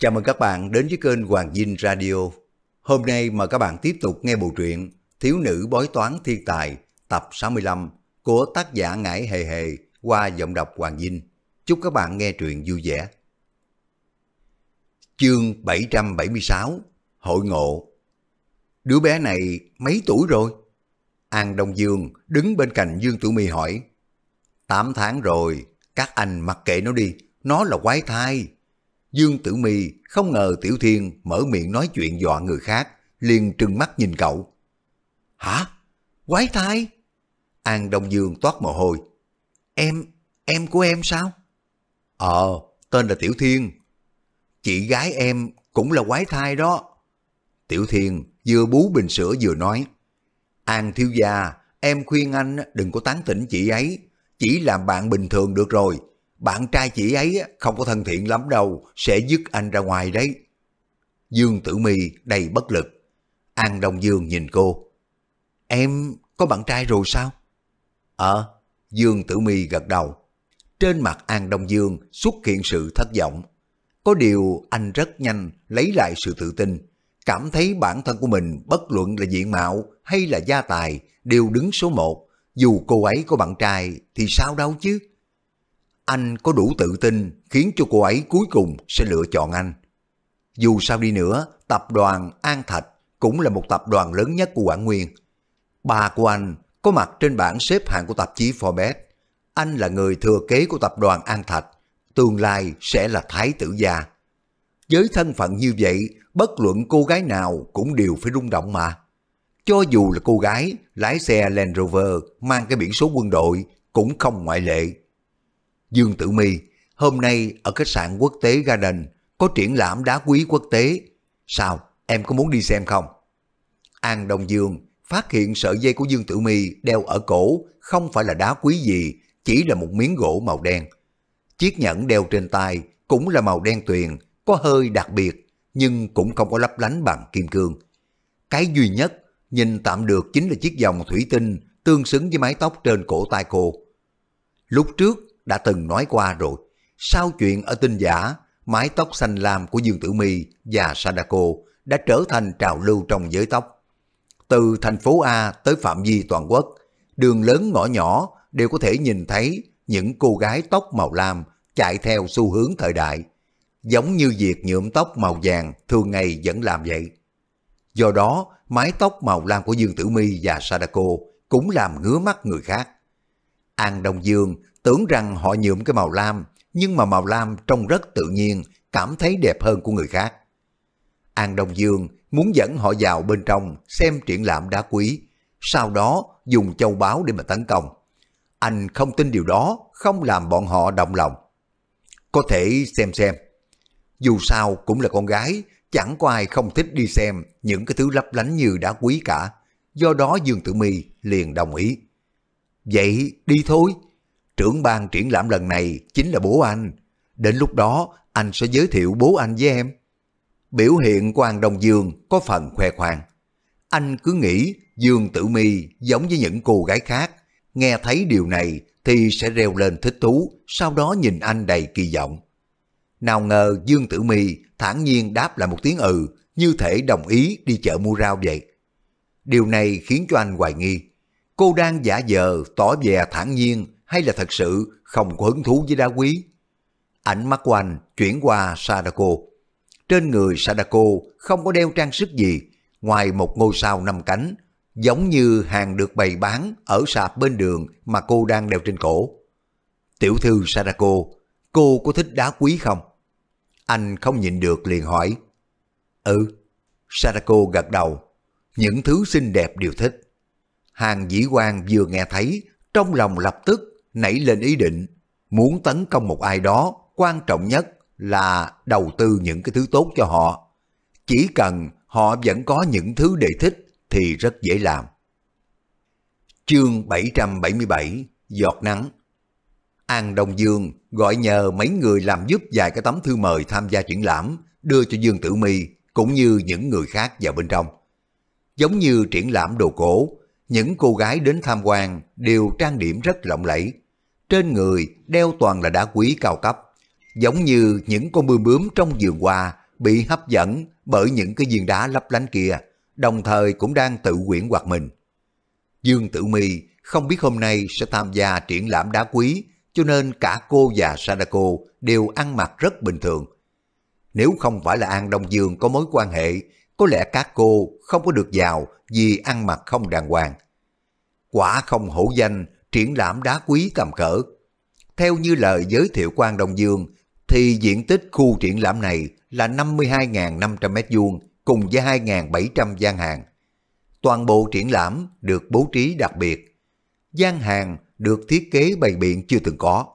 Chào mừng các bạn đến với kênh Hoàng Dinh Radio. Hôm nay mời các bạn tiếp tục nghe bộ truyện Thiếu nữ bói toán thiên tài tập 65 của tác giả Ngải Hề Hề qua giọng đọc Hoàng Dinh. Chúc các bạn nghe truyện vui vẻ. Chương 776 Hội ngộ Đứa bé này mấy tuổi rồi? An Đông Dương đứng bên cạnh Dương Tử My hỏi 8 tháng rồi, các anh mặc kệ nó đi, nó là quái thai Dương Tử Mi không ngờ Tiểu Thiên mở miệng nói chuyện dọa người khác, liền trừng mắt nhìn cậu. Hả? Quái thai? An Đông Dương toát mồ hôi. Em, em của em sao? Ờ, tên là Tiểu Thiên. Chị gái em cũng là quái thai đó. Tiểu Thiên vừa bú bình sữa vừa nói. An thiếu gia, em khuyên anh đừng có tán tỉnh chị ấy, chỉ làm bạn bình thường được rồi, bạn trai chị ấy không có thân thiện lắm đâu, sẽ dứt anh ra ngoài đấy. Dương Tử Mi đầy bất lực. An Đông Dương nhìn cô. Em có bạn trai rồi sao? Ờ, Dương Tử Mi gật đầu. Trên mặt An Đông Dương xuất hiện sự thất vọng. Có điều anh rất nhanh lấy lại sự tự tin, cảm thấy bản thân của mình bất luận là diện mạo hay là gia tài đều đứng số một. Dù cô ấy có bạn trai thì sao đâu chứ? anh có đủ tự tin khiến cho cô ấy cuối cùng sẽ lựa chọn anh. Dù sao đi nữa, tập đoàn An Thạch cũng là một tập đoàn lớn nhất của Quảng Nguyên. Bà của anh có mặt trên bảng xếp hạng của tạp chí Forbes. Anh là người thừa kế của tập đoàn An Thạch, tương lai sẽ là thái tử gia. Với thân phận như vậy, bất luận cô gái nào cũng đều phải rung động mà. Cho dù là cô gái, lái xe Land Rover mang cái biển số quân đội cũng không ngoại lệ. Dương Tử Mi, hôm nay ở khách sạn quốc tế Garden có triển lãm đá quý quốc tế. Sao, em có muốn đi xem không? An Đông Dương phát hiện sợi dây của Dương Tử Mi đeo ở cổ không phải là đá quý gì, chỉ là một miếng gỗ màu đen. Chiếc nhẫn đeo trên tay cũng là màu đen tuyền, có hơi đặc biệt, nhưng cũng không có lấp lánh bằng kim cương. Cái duy nhất nhìn tạm được chính là chiếc vòng thủy tinh tương xứng với mái tóc trên cổ tay cô. Lúc trước, đã từng nói qua rồi. Sau chuyện ở tinh giả, mái tóc xanh lam của Dương Tử Mi và Sadako đã trở thành trào lưu trong giới tóc. Từ thành phố A tới phạm vi toàn quốc, đường lớn ngõ nhỏ đều có thể nhìn thấy những cô gái tóc màu lam chạy theo xu hướng thời đại, giống như việc nhuộm tóc màu vàng thường ngày vẫn làm vậy. Do đó, mái tóc màu lam của Dương Tử Mi và Sadako cũng làm ngứa mắt người khác. An Đông Dương tưởng rằng họ nhuộm cái màu lam, nhưng mà màu lam trông rất tự nhiên, cảm thấy đẹp hơn của người khác. An Đông Dương muốn dẫn họ vào bên trong xem triển lãm đá quý, sau đó dùng châu báu để mà tấn công. Anh không tin điều đó, không làm bọn họ động lòng. Có thể xem xem. Dù sao cũng là con gái, chẳng có ai không thích đi xem những cái thứ lấp lánh như đá quý cả. Do đó Dương Tử Mi liền đồng ý. Vậy đi thôi, trưởng ban triển lãm lần này chính là bố anh. Đến lúc đó, anh sẽ giới thiệu bố anh với em. Biểu hiện của An Đông Dương có phần khoe khoang. Anh cứ nghĩ Dương Tử Mi giống với những cô gái khác. Nghe thấy điều này thì sẽ reo lên thích thú, sau đó nhìn anh đầy kỳ vọng. Nào ngờ Dương Tử Mi thản nhiên đáp lại một tiếng ừ, như thể đồng ý đi chợ mua rau vậy. Điều này khiến cho anh hoài nghi. Cô đang giả vờ tỏ vẻ thản nhiên hay là thật sự không có hứng thú với đá quý. Ánh mắt của anh chuyển qua Sadako. Trên người Sadako không có đeo trang sức gì, ngoài một ngôi sao năm cánh, giống như hàng được bày bán ở sạp bên đường mà cô đang đeo trên cổ. Tiểu thư Sadako, cô có thích đá quý không? Anh không nhịn được liền hỏi. Ừ, Sadako gật đầu, những thứ xinh đẹp đều thích. Hàng dĩ quan vừa nghe thấy, trong lòng lập tức nảy lên ý định muốn tấn công một ai đó quan trọng nhất là đầu tư những cái thứ tốt cho họ. Chỉ cần họ vẫn có những thứ để thích thì rất dễ làm. Chương 777 Giọt nắng An Đông Dương gọi nhờ mấy người làm giúp vài cái tấm thư mời tham gia triển lãm đưa cho Dương Tử my cũng như những người khác vào bên trong. Giống như triển lãm đồ cổ, những cô gái đến tham quan đều trang điểm rất lộng lẫy. Trên người đeo toàn là đá quý cao cấp, giống như những con bươm bướm trong vườn hoa bị hấp dẫn bởi những cái viên đá lấp lánh kia, đồng thời cũng đang tự quyển hoặc mình. Dương Tử Mi không biết hôm nay sẽ tham gia triển lãm đá quý, cho nên cả cô và Sadako đều ăn mặc rất bình thường. Nếu không phải là An Đông Dương có mối quan hệ có lẽ các cô không có được vào vì ăn mặc không đàng hoàng. Quả không hổ danh, triển lãm đá quý cầm cỡ. Theo như lời giới thiệu quan Đông Dương, thì diện tích khu triển lãm này là 52.500 m2 cùng với 2.700 gian hàng. Toàn bộ triển lãm được bố trí đặc biệt. Gian hàng được thiết kế bày biện chưa từng có.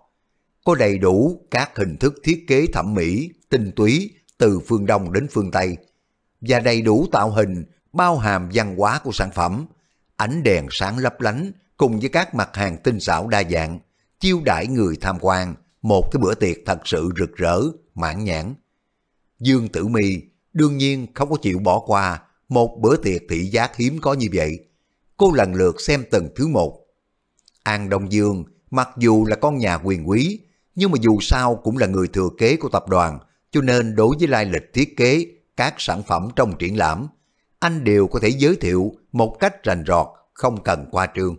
Có đầy đủ các hình thức thiết kế thẩm mỹ, tinh túy từ phương Đông đến phương Tây – và đầy đủ tạo hình bao hàm văn hóa của sản phẩm. Ánh đèn sáng lấp lánh cùng với các mặt hàng tinh xảo đa dạng, chiêu đãi người tham quan, một cái bữa tiệc thật sự rực rỡ, mãn nhãn. Dương Tử Mi đương nhiên không có chịu bỏ qua một bữa tiệc thị giác hiếm có như vậy. Cô lần lượt xem từng thứ một. An Đông Dương mặc dù là con nhà quyền quý, nhưng mà dù sao cũng là người thừa kế của tập đoàn, cho nên đối với lai lịch thiết kế các sản phẩm trong triển lãm, anh đều có thể giới thiệu một cách rành rọt, không cần qua trương.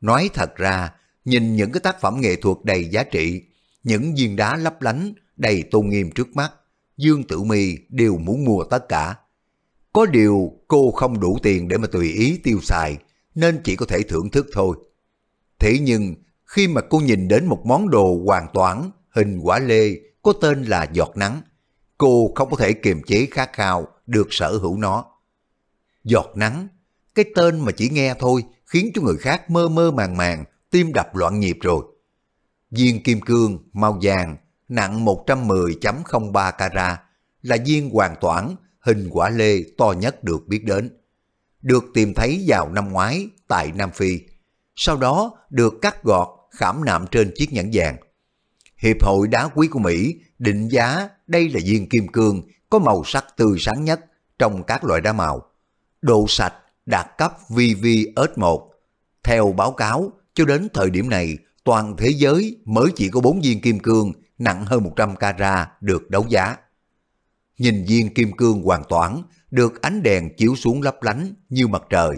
Nói thật ra, nhìn những cái tác phẩm nghệ thuật đầy giá trị, những viên đá lấp lánh, đầy tôn nghiêm trước mắt, Dương Tử Mi đều muốn mua tất cả. Có điều cô không đủ tiền để mà tùy ý tiêu xài, nên chỉ có thể thưởng thức thôi. Thế nhưng, khi mà cô nhìn đến một món đồ hoàn toàn hình quả lê có tên là giọt nắng, cô không có thể kiềm chế khát khao được sở hữu nó. Giọt nắng, cái tên mà chỉ nghe thôi khiến cho người khác mơ mơ màng màng, tim đập loạn nhịp rồi. Viên kim cương màu vàng nặng 110.03 carat là viên hoàn toàn hình quả lê to nhất được biết đến. Được tìm thấy vào năm ngoái tại Nam Phi, sau đó được cắt gọt khảm nạm trên chiếc nhẫn vàng. Hiệp hội đá quý của Mỹ định giá đây là viên kim cương có màu sắc tươi sáng nhất trong các loại đá màu. Độ sạch đạt cấp VVS1. Theo báo cáo, cho đến thời điểm này, toàn thế giới mới chỉ có 4 viên kim cương nặng hơn 100 carat được đấu giá. Nhìn viên kim cương hoàn toàn được ánh đèn chiếu xuống lấp lánh như mặt trời,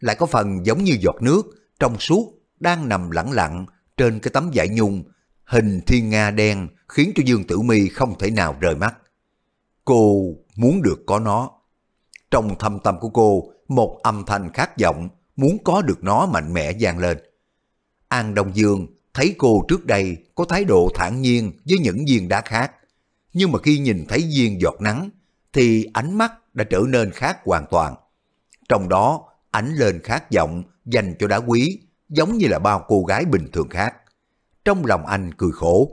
lại có phần giống như giọt nước trong suốt đang nằm lẳng lặng trên cái tấm vải nhung hình thiên nga đen khiến cho Dương Tử Mi không thể nào rời mắt. Cô muốn được có nó. Trong thâm tâm của cô, một âm thanh khác giọng, muốn có được nó mạnh mẽ vang lên. An Đông Dương thấy cô trước đây có thái độ thản nhiên với những viên đá khác. Nhưng mà khi nhìn thấy viên giọt nắng, thì ánh mắt đã trở nên khác hoàn toàn. Trong đó, ánh lên khát vọng dành cho đá quý, giống như là bao cô gái bình thường khác. Trong lòng anh cười khổ,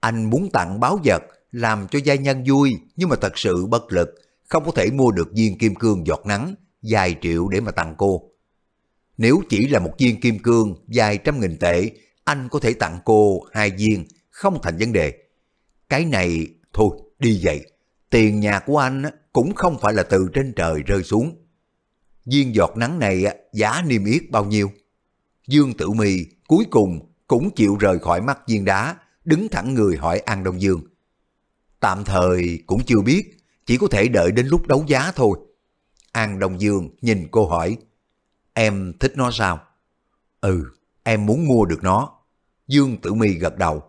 anh muốn tặng báo vật, làm cho gia nhân vui, nhưng mà thật sự bất lực, không có thể mua được viên kim cương giọt nắng, vài triệu để mà tặng cô. Nếu chỉ là một viên kim cương, vài trăm nghìn tệ, anh có thể tặng cô hai viên, không thành vấn đề. Cái này, thôi, đi vậy. Tiền nhà của anh cũng không phải là từ trên trời rơi xuống. Viên giọt nắng này giá niêm yết bao nhiêu? Dương Tử Mi cuối cùng cũng chịu rời khỏi mắt viên đá, đứng thẳng người hỏi An Đông Dương. Tạm thời cũng chưa biết, chỉ có thể đợi đến lúc đấu giá thôi. An Đông Dương nhìn cô hỏi, em thích nó sao? Ừ, em muốn mua được nó. Dương Tử Mi gật đầu.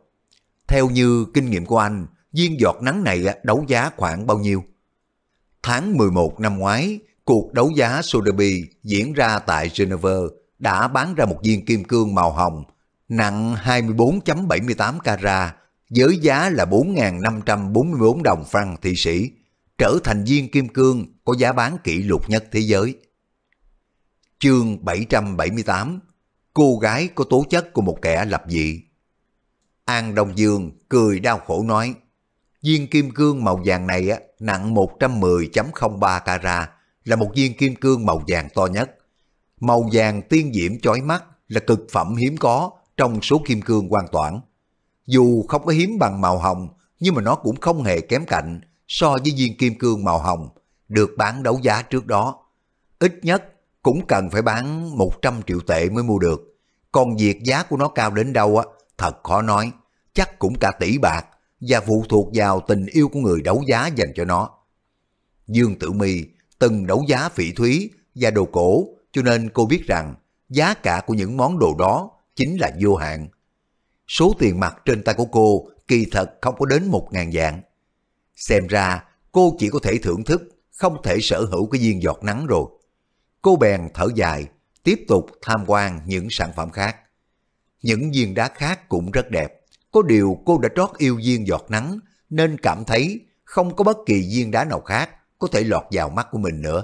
Theo như kinh nghiệm của anh, viên giọt nắng này đấu giá khoảng bao nhiêu? Tháng 11 năm ngoái, cuộc đấu giá Sotheby diễn ra tại Geneva đã bán ra một viên kim cương màu hồng nặng 24.78 carat, với giá là 4.544 đồng franc thị sĩ, trở thành viên kim cương có giá bán kỷ lục nhất thế giới. Chương 778 Cô gái có tố chất của một kẻ lập dị An Đông Dương cười đau khổ nói Viên kim cương màu vàng này á, nặng 110.03 carat là một viên kim cương màu vàng to nhất. Màu vàng tiên diễm chói mắt là cực phẩm hiếm có trong số kim cương quan toản. Dù không có hiếm bằng màu hồng, nhưng mà nó cũng không hề kém cạnh so với viên kim cương màu hồng được bán đấu giá trước đó. Ít nhất cũng cần phải bán 100 triệu tệ mới mua được. Còn việc giá của nó cao đến đâu á, thật khó nói, chắc cũng cả tỷ bạc và phụ thuộc vào tình yêu của người đấu giá dành cho nó. Dương Tử Mi từng đấu giá phỉ thúy và đồ cổ cho nên cô biết rằng giá cả của những món đồ đó chính là vô hạn. Số tiền mặt trên tay của cô kỳ thật không có đến một ngàn dạng. Xem ra cô chỉ có thể thưởng thức, không thể sở hữu cái viên giọt nắng rồi. Cô bèn thở dài, tiếp tục tham quan những sản phẩm khác. Những viên đá khác cũng rất đẹp. Có điều cô đã trót yêu viên giọt nắng nên cảm thấy không có bất kỳ viên đá nào khác có thể lọt vào mắt của mình nữa.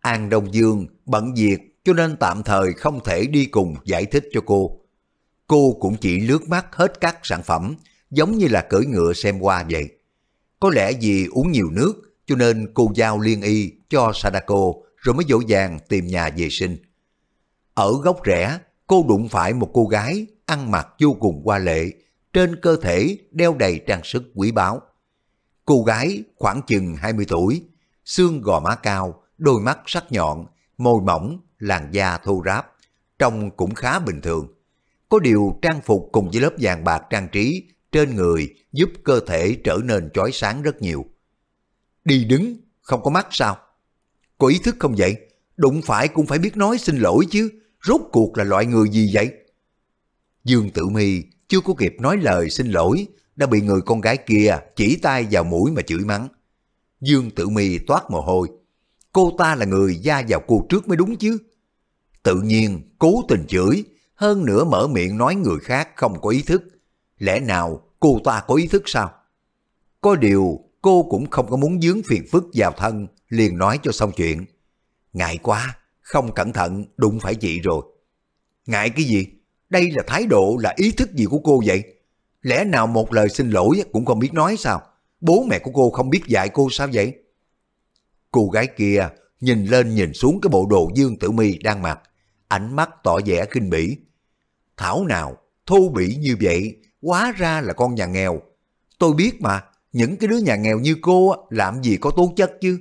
An Đông Dương bận việc cho nên tạm thời không thể đi cùng giải thích cho cô. Cô cũng chỉ lướt mắt hết các sản phẩm, giống như là cưỡi ngựa xem qua vậy. Có lẽ vì uống nhiều nước, cho nên cô giao liên y cho Sadako rồi mới dỗ dàng tìm nhà vệ sinh. Ở góc rẽ, cô đụng phải một cô gái ăn mặc vô cùng hoa lệ, trên cơ thể đeo đầy trang sức quý báu. Cô gái khoảng chừng 20 tuổi, xương gò má cao, đôi mắt sắc nhọn, môi mỏng làn da thô ráp, trông cũng khá bình thường. Có điều trang phục cùng với lớp vàng bạc trang trí trên người giúp cơ thể trở nên chói sáng rất nhiều. Đi đứng, không có mắt sao? Có ý thức không vậy? Đụng phải cũng phải biết nói xin lỗi chứ, rốt cuộc là loại người gì vậy? Dương Tử Mi chưa có kịp nói lời xin lỗi, đã bị người con gái kia chỉ tay vào mũi mà chửi mắng. Dương Tử Mi toát mồ hôi. Cô ta là người da vào cô trước mới đúng chứ tự nhiên cố tình chửi, hơn nữa mở miệng nói người khác không có ý thức. Lẽ nào cô ta có ý thức sao? Có điều cô cũng không có muốn dướng phiền phức vào thân, liền nói cho xong chuyện. Ngại quá, không cẩn thận đụng phải chị rồi. Ngại cái gì? Đây là thái độ là ý thức gì của cô vậy? Lẽ nào một lời xin lỗi cũng không biết nói sao? Bố mẹ của cô không biết dạy cô sao vậy? Cô gái kia nhìn lên nhìn xuống cái bộ đồ Dương Tử my đang mặc, ánh mắt tỏ vẻ kinh bỉ. Thảo nào, thô bỉ như vậy, quá ra là con nhà nghèo. Tôi biết mà, những cái đứa nhà nghèo như cô làm gì có tố chất chứ.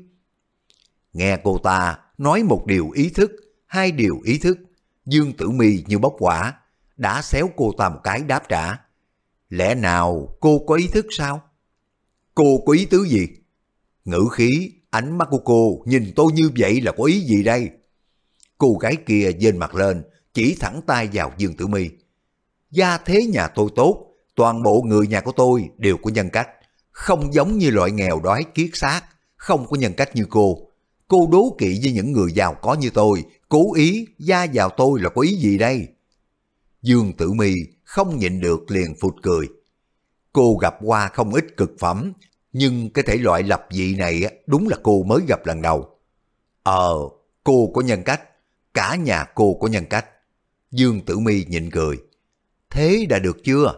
Nghe cô ta nói một điều ý thức, hai điều ý thức, Dương Tử Mi như bóc quả, đã xéo cô ta một cái đáp trả. Lẽ nào cô có ý thức sao? Cô có ý tứ gì? Ngữ khí, ánh mắt của cô nhìn tôi như vậy là có ý gì đây? Cô gái kia dên mặt lên, chỉ thẳng tay vào Dương Tử Mi. Gia thế nhà tôi tốt, toàn bộ người nhà của tôi đều có nhân cách. Không giống như loại nghèo đói kiết xác, không có nhân cách như cô. Cô đố kỵ với những người giàu có như tôi, cố ý gia vào tôi là có ý gì đây? Dương Tử Mi không nhịn được liền phụt cười. Cô gặp qua không ít cực phẩm, nhưng cái thể loại lập dị này đúng là cô mới gặp lần đầu. Ờ, cô có nhân cách, cả nhà cô có nhân cách. Dương Tử Mi nhịn cười. Thế đã được chưa?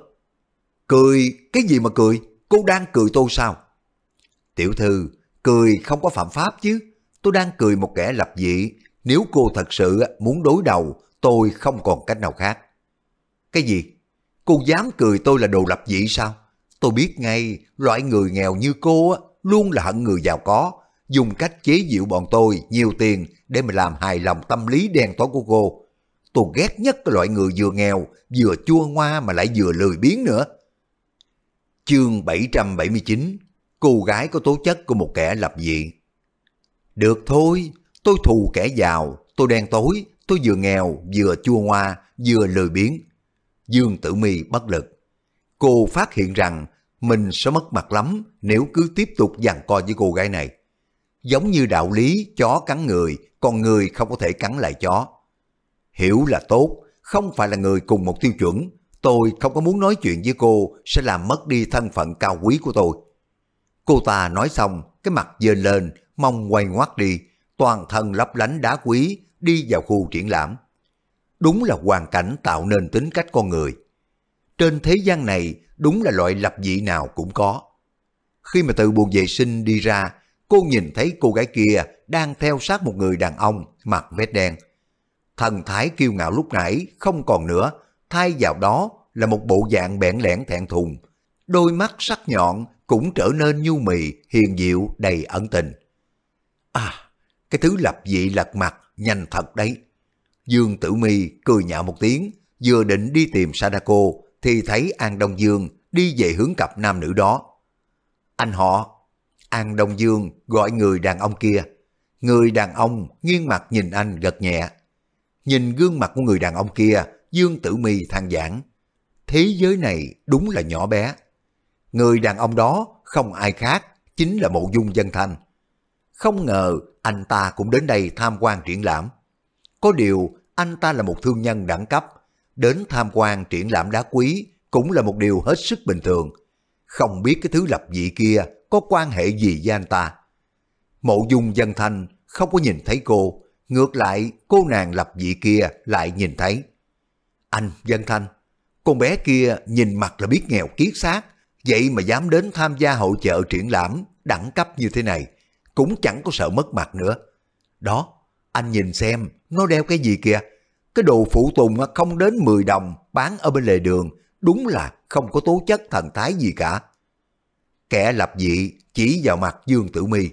Cười, cái gì mà cười? Cô đang cười tôi sao? Tiểu thư, cười không có phạm pháp chứ. Tôi đang cười một kẻ lập dị. Nếu cô thật sự muốn đối đầu, tôi không còn cách nào khác. Cái gì? Cô dám cười tôi là đồ lập dị sao? Tôi biết ngay, loại người nghèo như cô luôn là hận người giàu có, dùng cách chế giễu bọn tôi nhiều tiền để mà làm hài lòng tâm lý đen tối của cô. Tôi ghét nhất cái loại người vừa nghèo, vừa chua ngoa mà lại vừa lười biếng nữa. Chương 779 Cô gái có tố chất của một kẻ lập dị Được thôi, tôi thù kẻ giàu, tôi đen tối, tôi vừa nghèo, vừa chua ngoa, vừa lười biếng. Dương Tử Mi bất lực. Cô phát hiện rằng mình sẽ mất mặt lắm nếu cứ tiếp tục giằng co với cô gái này. Giống như đạo lý chó cắn người, còn người không có thể cắn lại chó. Hiểu là tốt, không phải là người cùng một tiêu chuẩn. Tôi không có muốn nói chuyện với cô sẽ làm mất đi thân phận cao quý của tôi. Cô ta nói xong, cái mặt dơ lên, mong quay ngoắt đi, toàn thân lấp lánh đá quý, đi vào khu triển lãm. Đúng là hoàn cảnh tạo nên tính cách con người. Trên thế gian này, đúng là loại lập dị nào cũng có. Khi mà từ buồn vệ sinh đi ra, cô nhìn thấy cô gái kia đang theo sát một người đàn ông mặc vest đen. Thần thái kiêu ngạo lúc nãy không còn nữa, thay vào đó là một bộ dạng bẽn lẽn thẹn thùng. Đôi mắt sắc nhọn cũng trở nên nhu mì, hiền diệu, đầy ẩn tình. À, cái thứ lập dị lật mặt, nhanh thật đấy. Dương Tử Mi cười nhạo một tiếng, vừa định đi tìm Sadako, thì thấy An Đông Dương đi về hướng cặp nam nữ đó. Anh họ, An Đông Dương gọi người đàn ông kia. Người đàn ông nghiêng mặt nhìn anh gật nhẹ. Nhìn gương mặt của người đàn ông kia, Dương Tử Mi than giảng. Thế giới này đúng là nhỏ bé. Người đàn ông đó không ai khác, chính là mộ dung dân thanh. Không ngờ anh ta cũng đến đây tham quan triển lãm. Có điều anh ta là một thương nhân đẳng cấp, đến tham quan triển lãm đá quý cũng là một điều hết sức bình thường. Không biết cái thứ lập dị kia có quan hệ gì với anh ta. Mộ dung dân thanh không có nhìn thấy cô, ngược lại cô nàng lập dị kia lại nhìn thấy. Anh dân thanh, con bé kia nhìn mặt là biết nghèo kiết xác, vậy mà dám đến tham gia hội chợ triển lãm đẳng cấp như thế này, cũng chẳng có sợ mất mặt nữa. Đó, anh nhìn xem, nó đeo cái gì kìa, cái đồ phụ tùng không đến 10 đồng bán ở bên lề đường, đúng là không có tố chất thần thái gì cả kẻ lập dị chỉ vào mặt Dương Tử Mi.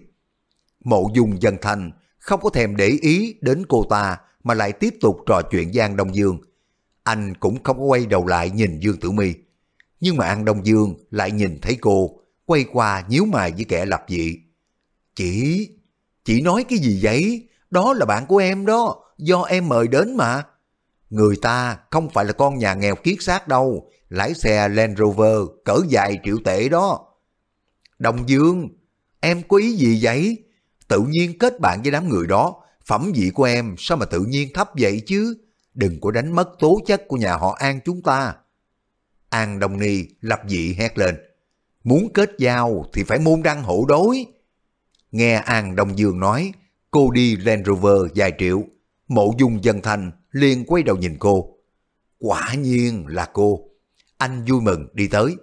Mộ dung dân thành không có thèm để ý đến cô ta mà lại tiếp tục trò chuyện với An Đông Dương. Anh cũng không có quay đầu lại nhìn Dương Tử Mi. Nhưng mà An Đông Dương lại nhìn thấy cô, quay qua nhíu mày với kẻ lập dị. Chị, chị nói cái gì vậy? Đó là bạn của em đó, do em mời đến mà. Người ta không phải là con nhà nghèo kiết xác đâu, lái xe Land Rover cỡ dài triệu tệ đó. Đồng Dương, em có ý gì vậy? Tự nhiên kết bạn với đám người đó, phẩm vị của em sao mà tự nhiên thấp vậy chứ? Đừng có đánh mất tố chất của nhà họ An chúng ta. An Đồng Ni lập dị hét lên. Muốn kết giao thì phải môn đăng hộ đối. Nghe An Đồng Dương nói, cô đi Land Rover vài triệu. Mộ dung dân thành liền quay đầu nhìn cô. Quả nhiên là cô. Anh vui mừng đi tới.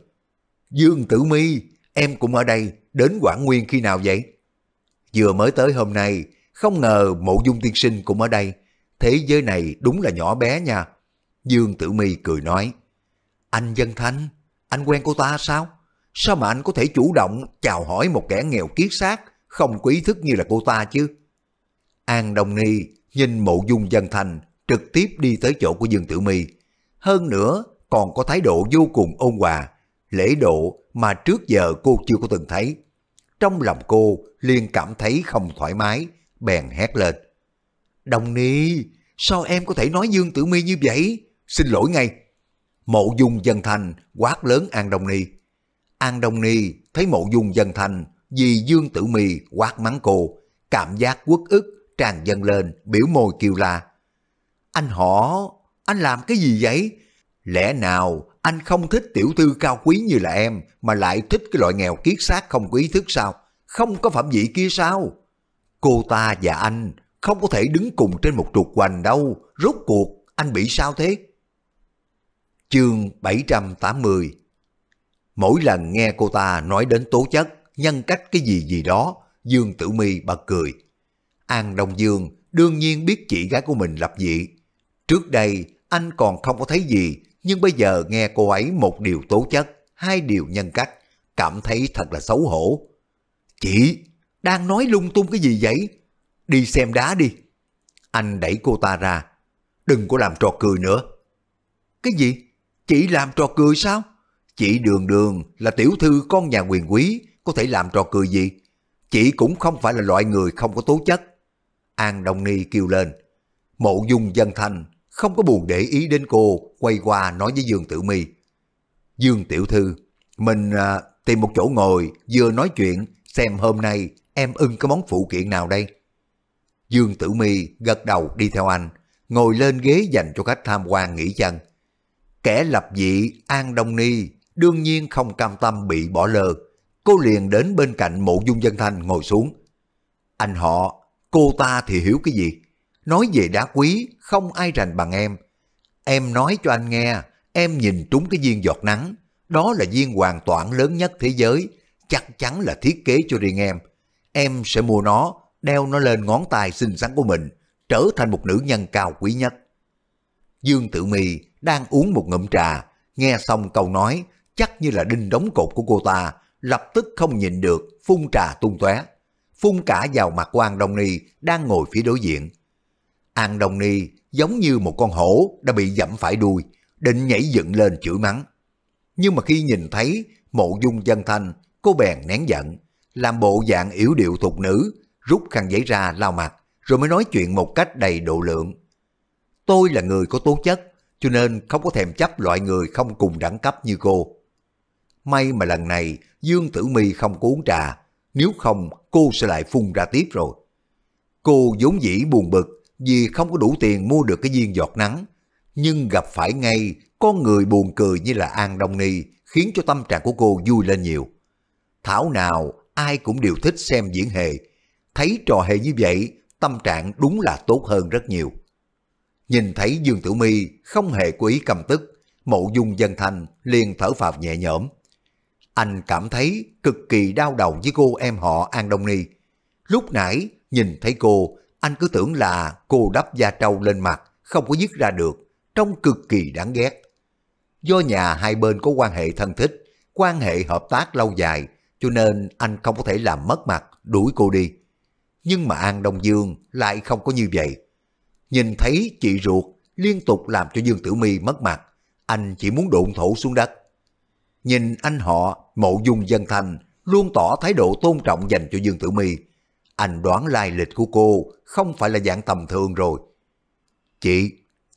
Dương Tử my em cũng ở đây, đến Quảng Nguyên khi nào vậy? Vừa mới tới hôm nay, không ngờ mộ dung tiên sinh cũng ở đây. Thế giới này đúng là nhỏ bé nha. Dương Tử Mi cười nói, anh Dân Thanh, anh quen cô ta sao? Sao mà anh có thể chủ động chào hỏi một kẻ nghèo kiết xác, không quý thức như là cô ta chứ? An Đồng Ni nhìn mộ dung Dân Thanh trực tiếp đi tới chỗ của Dương Tử Mi. Hơn nữa, còn có thái độ vô cùng ôn hòa, lễ độ mà trước giờ cô chưa có từng thấy. Trong lòng cô liền cảm thấy không thoải mái, bèn hét lên. Đồng ni, sao em có thể nói Dương Tử Mi như vậy? Xin lỗi ngay. Mộ dung dân thành quát lớn An đồng Ni. An đồng Ni thấy mộ dung dân thành vì Dương Tử Mi quát mắng cô, cảm giác quất ức tràn dâng lên, biểu môi kêu la. Anh họ, anh làm cái gì vậy? Lẽ nào anh không thích tiểu thư cao quý như là em, mà lại thích cái loại nghèo kiết xác không có ý thức sao? Không có phẩm vị kia sao? Cô ta và anh không có thể đứng cùng trên một trục hoành đâu. Rốt cuộc, anh bị sao thế? Chương 780 Mỗi lần nghe cô ta nói đến tố chất, nhân cách cái gì gì đó, Dương Tử Mi bật cười. An Đông Dương đương nhiên biết chị gái của mình lập dị. Trước đây, anh còn không có thấy gì, nhưng bây giờ nghe cô ấy một điều tố chất, hai điều nhân cách, cảm thấy thật là xấu hổ. Chị, đang nói lung tung cái gì vậy? Đi xem đá đi. Anh đẩy cô ta ra, đừng có làm trò cười nữa. Cái gì? Chị làm trò cười sao? Chị đường đường là tiểu thư con nhà quyền quý, có thể làm trò cười gì? Chị cũng không phải là loại người không có tố chất. An Đông Ni kêu lên. Mộ dung dân thành không có buồn để ý đến cô, quay qua nói với Dương Tử Mi. Dương Tiểu Thư, mình à, tìm một chỗ ngồi, vừa nói chuyện, xem hôm nay em ưng cái món phụ kiện nào đây. Dương Tử Mi gật đầu đi theo anh, ngồi lên ghế dành cho khách tham quan nghỉ chân. Kẻ lập dị An Đông Ni đương nhiên không cam tâm bị bỏ lơ. Cô liền đến bên cạnh mộ dung dân thanh ngồi xuống. Anh họ, cô ta thì hiểu cái gì? Nói về đá quý, không ai rành bằng em. Em nói cho anh nghe, em nhìn trúng cái viên giọt nắng. Đó là viên hoàn toàn lớn nhất thế giới, chắc chắn là thiết kế cho riêng em. Em sẽ mua nó, đeo nó lên ngón tay xinh xắn của mình, trở thành một nữ nhân cao quý nhất. Dương Tử Mì đang uống một ngụm trà, nghe xong câu nói, chắc như là đinh đóng cột của cô ta, lập tức không nhìn được, phun trà tung tóe phun cả vào mặt quan Đông Ni đang ngồi phía đối diện. An Đông Ni giống như một con hổ đã bị dẫm phải đuôi, định nhảy dựng lên chửi mắng. Nhưng mà khi nhìn thấy mộ dung dân thanh, cô bèn nén giận, làm bộ dạng yếu điệu tục nữ, rút khăn giấy ra lau mặt, rồi mới nói chuyện một cách đầy độ lượng. Tôi là người có tố chất, cho nên không có thèm chấp loại người không cùng đẳng cấp như cô. May mà lần này Dương Tử Mi không có uống trà, nếu không cô sẽ lại phun ra tiếp rồi. Cô vốn dĩ buồn bực vì không có đủ tiền mua được cái viên giọt nắng. Nhưng gặp phải ngay con người buồn cười như là An Đông Ni khiến cho tâm trạng của cô vui lên nhiều. Thảo nào ai cũng đều thích xem diễn hề. Thấy trò hề như vậy, tâm trạng đúng là tốt hơn rất nhiều. Nhìn thấy Dương Tử Mi không hề quý cầm tức, mộ dung dân thành liền thở phào nhẹ nhõm. Anh cảm thấy cực kỳ đau đầu với cô em họ An Đông Ni. Lúc nãy nhìn thấy cô anh cứ tưởng là cô đắp da trâu lên mặt, không có dứt ra được, trông cực kỳ đáng ghét. Do nhà hai bên có quan hệ thân thích, quan hệ hợp tác lâu dài, cho nên anh không có thể làm mất mặt, đuổi cô đi. Nhưng mà An Đông Dương lại không có như vậy. Nhìn thấy chị ruột liên tục làm cho Dương Tử Mi mất mặt, anh chỉ muốn đụng thổ xuống đất. Nhìn anh họ, mộ dung dân thành, luôn tỏ thái độ tôn trọng dành cho Dương Tử Mi anh đoán lai lịch của cô không phải là dạng tầm thường rồi. Chị,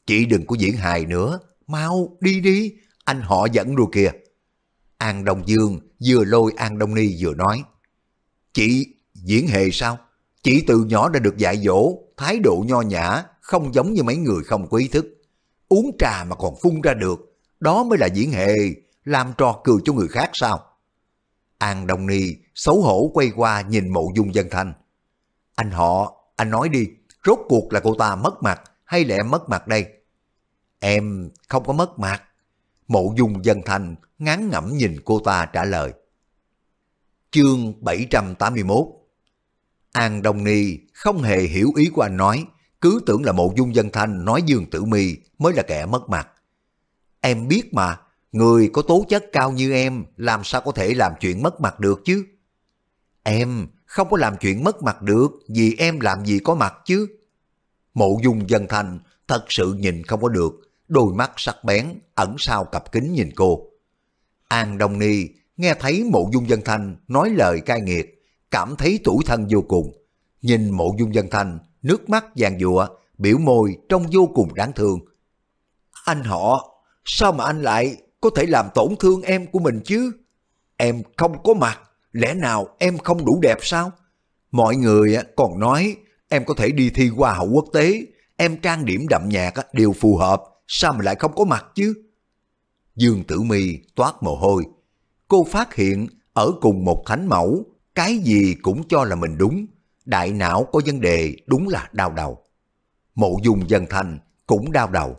chị đừng có diễn hài nữa, mau đi đi, anh họ dẫn rồi kìa. An Đông Dương vừa lôi An Đông Ni vừa nói. Chị diễn hề sao? Chị từ nhỏ đã được dạy dỗ, thái độ nho nhã, không giống như mấy người không có ý thức. Uống trà mà còn phun ra được, đó mới là diễn hề, làm trò cười cho người khác sao? An Đông Ni xấu hổ quay qua nhìn mộ dung dân thanh. Anh họ, anh nói đi, rốt cuộc là cô ta mất mặt hay là em mất mặt đây? Em không có mất mặt. Mộ dung dân thành ngán ngẩm nhìn cô ta trả lời. Chương 781 An Đông Ni không hề hiểu ý của anh nói, cứ tưởng là mộ dung dân thanh nói Dương Tử Mi mới là kẻ mất mặt. Em biết mà, người có tố chất cao như em làm sao có thể làm chuyện mất mặt được chứ? Em không có làm chuyện mất mặt được vì em làm gì có mặt chứ. Mộ dung dân thành thật sự nhìn không có được, đôi mắt sắc bén ẩn sau cặp kính nhìn cô. An Đông Ni nghe thấy mộ dung dân thanh nói lời cay nghiệt, cảm thấy tủi thân vô cùng. Nhìn mộ dung dân thanh, nước mắt vàng dụa, biểu môi trông vô cùng đáng thương. Anh họ, sao mà anh lại có thể làm tổn thương em của mình chứ? Em không có mặt lẽ nào em không đủ đẹp sao? Mọi người còn nói em có thể đi thi Hoa hậu quốc tế, em trang điểm đậm nhạt đều phù hợp, sao mà lại không có mặt chứ? Dương Tử My toát mồ hôi. Cô phát hiện ở cùng một thánh mẫu, cái gì cũng cho là mình đúng, đại não có vấn đề đúng là đau đầu. Mộ dung dân thành cũng đau đầu.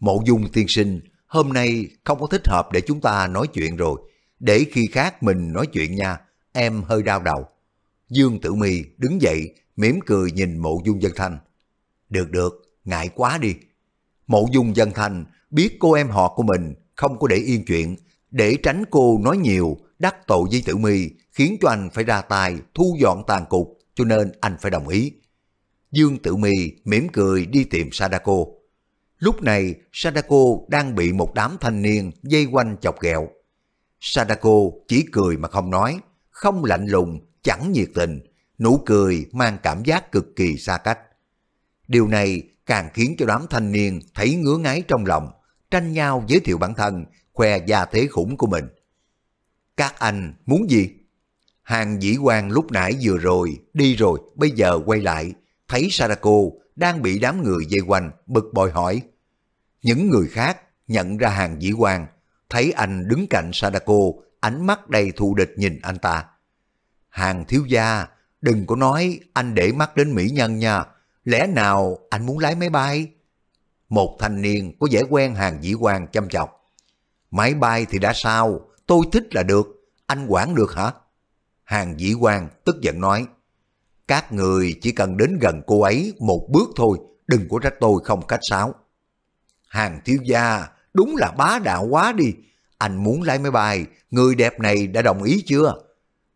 Mộ dung tiên sinh, hôm nay không có thích hợp để chúng ta nói chuyện rồi, để khi khác mình nói chuyện nha, em hơi đau đầu. Dương Tử Mi đứng dậy, mỉm cười nhìn mộ dung dân thanh. Được được, ngại quá đi. Mộ dung dân thanh biết cô em họ của mình không có để yên chuyện, để tránh cô nói nhiều, đắc tội với Tử Mi khiến cho anh phải ra tay thu dọn tàn cục, cho nên anh phải đồng ý. Dương Tử Mi mỉm cười đi tìm Sadako. Lúc này, Sadako đang bị một đám thanh niên dây quanh chọc ghẹo. Sadako chỉ cười mà không nói, không lạnh lùng, chẳng nhiệt tình, nụ cười mang cảm giác cực kỳ xa cách. Điều này càng khiến cho đám thanh niên thấy ngứa ngáy trong lòng, tranh nhau giới thiệu bản thân, khoe gia thế khủng của mình. Các anh muốn gì? Hàng dĩ quan lúc nãy vừa rồi, đi rồi, bây giờ quay lại, thấy Sadako đang bị đám người dây quanh, bực bội hỏi. Những người khác nhận ra hàng dĩ quan thấy anh đứng cạnh Sadako, ánh mắt đầy thù địch nhìn anh ta. Hàng thiếu gia, đừng có nói anh để mắt đến mỹ nhân nha, lẽ nào anh muốn lái máy bay? Một thanh niên có vẻ quen hàng dĩ quan chăm chọc. Máy bay thì đã sao, tôi thích là được, anh quản được hả? Hàng dĩ quan tức giận nói, các người chỉ cần đến gần cô ấy một bước thôi, đừng có trách tôi không cách sáo. Hàng thiếu gia, đúng là bá đạo quá đi. Anh muốn lái máy bay, người đẹp này đã đồng ý chưa?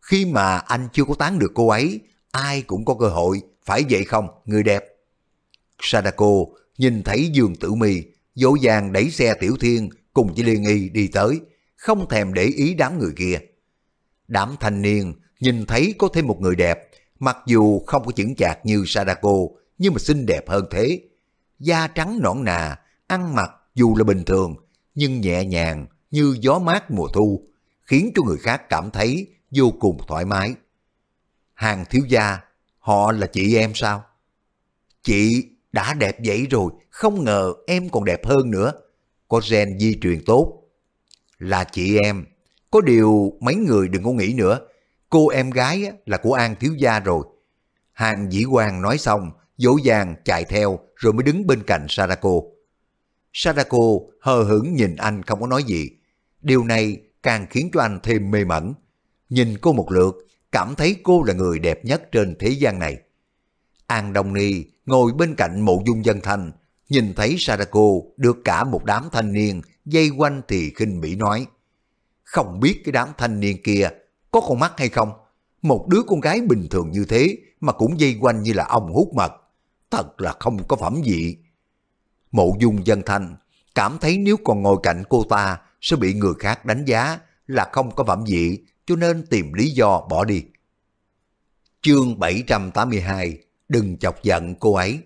Khi mà anh chưa có tán được cô ấy, ai cũng có cơ hội, phải vậy không, người đẹp? Sadako nhìn thấy Dương Tử mì dỗ dàng đẩy xe Tiểu Thiên cùng với Liên Y đi tới, không thèm để ý đám người kia. Đám thanh niên nhìn thấy có thêm một người đẹp, mặc dù không có chững chạc như Sadako, nhưng mà xinh đẹp hơn thế. Da trắng nõn nà, ăn mặc dù là bình thường, nhưng nhẹ nhàng như gió mát mùa thu, khiến cho người khác cảm thấy vô cùng thoải mái. Hàng thiếu gia, họ là chị em sao? Chị đã đẹp vậy rồi, không ngờ em còn đẹp hơn nữa. Có gen di truyền tốt. Là chị em, có điều mấy người đừng có nghĩ nữa. Cô em gái là của An thiếu gia rồi. Hàng dĩ quang nói xong, dỗ dàng chạy theo rồi mới đứng bên cạnh Sarako. Sadako hờ hững nhìn anh không có nói gì. Điều này càng khiến cho anh thêm mê mẩn. Nhìn cô một lượt, cảm thấy cô là người đẹp nhất trên thế gian này. An Đông Ni ngồi bên cạnh mộ dung dân thanh nhìn thấy Sadako được cả một đám thanh niên dây quanh thì khinh bỉ nói. Không biết cái đám thanh niên kia có con mắt hay không? Một đứa con gái bình thường như thế mà cũng dây quanh như là ông hút mật. Thật là không có phẩm vị. Mộ dung dân thanh cảm thấy nếu còn ngồi cạnh cô ta sẽ bị người khác đánh giá là không có phẩm vị cho nên tìm lý do bỏ đi. Chương 782 Đừng chọc giận cô ấy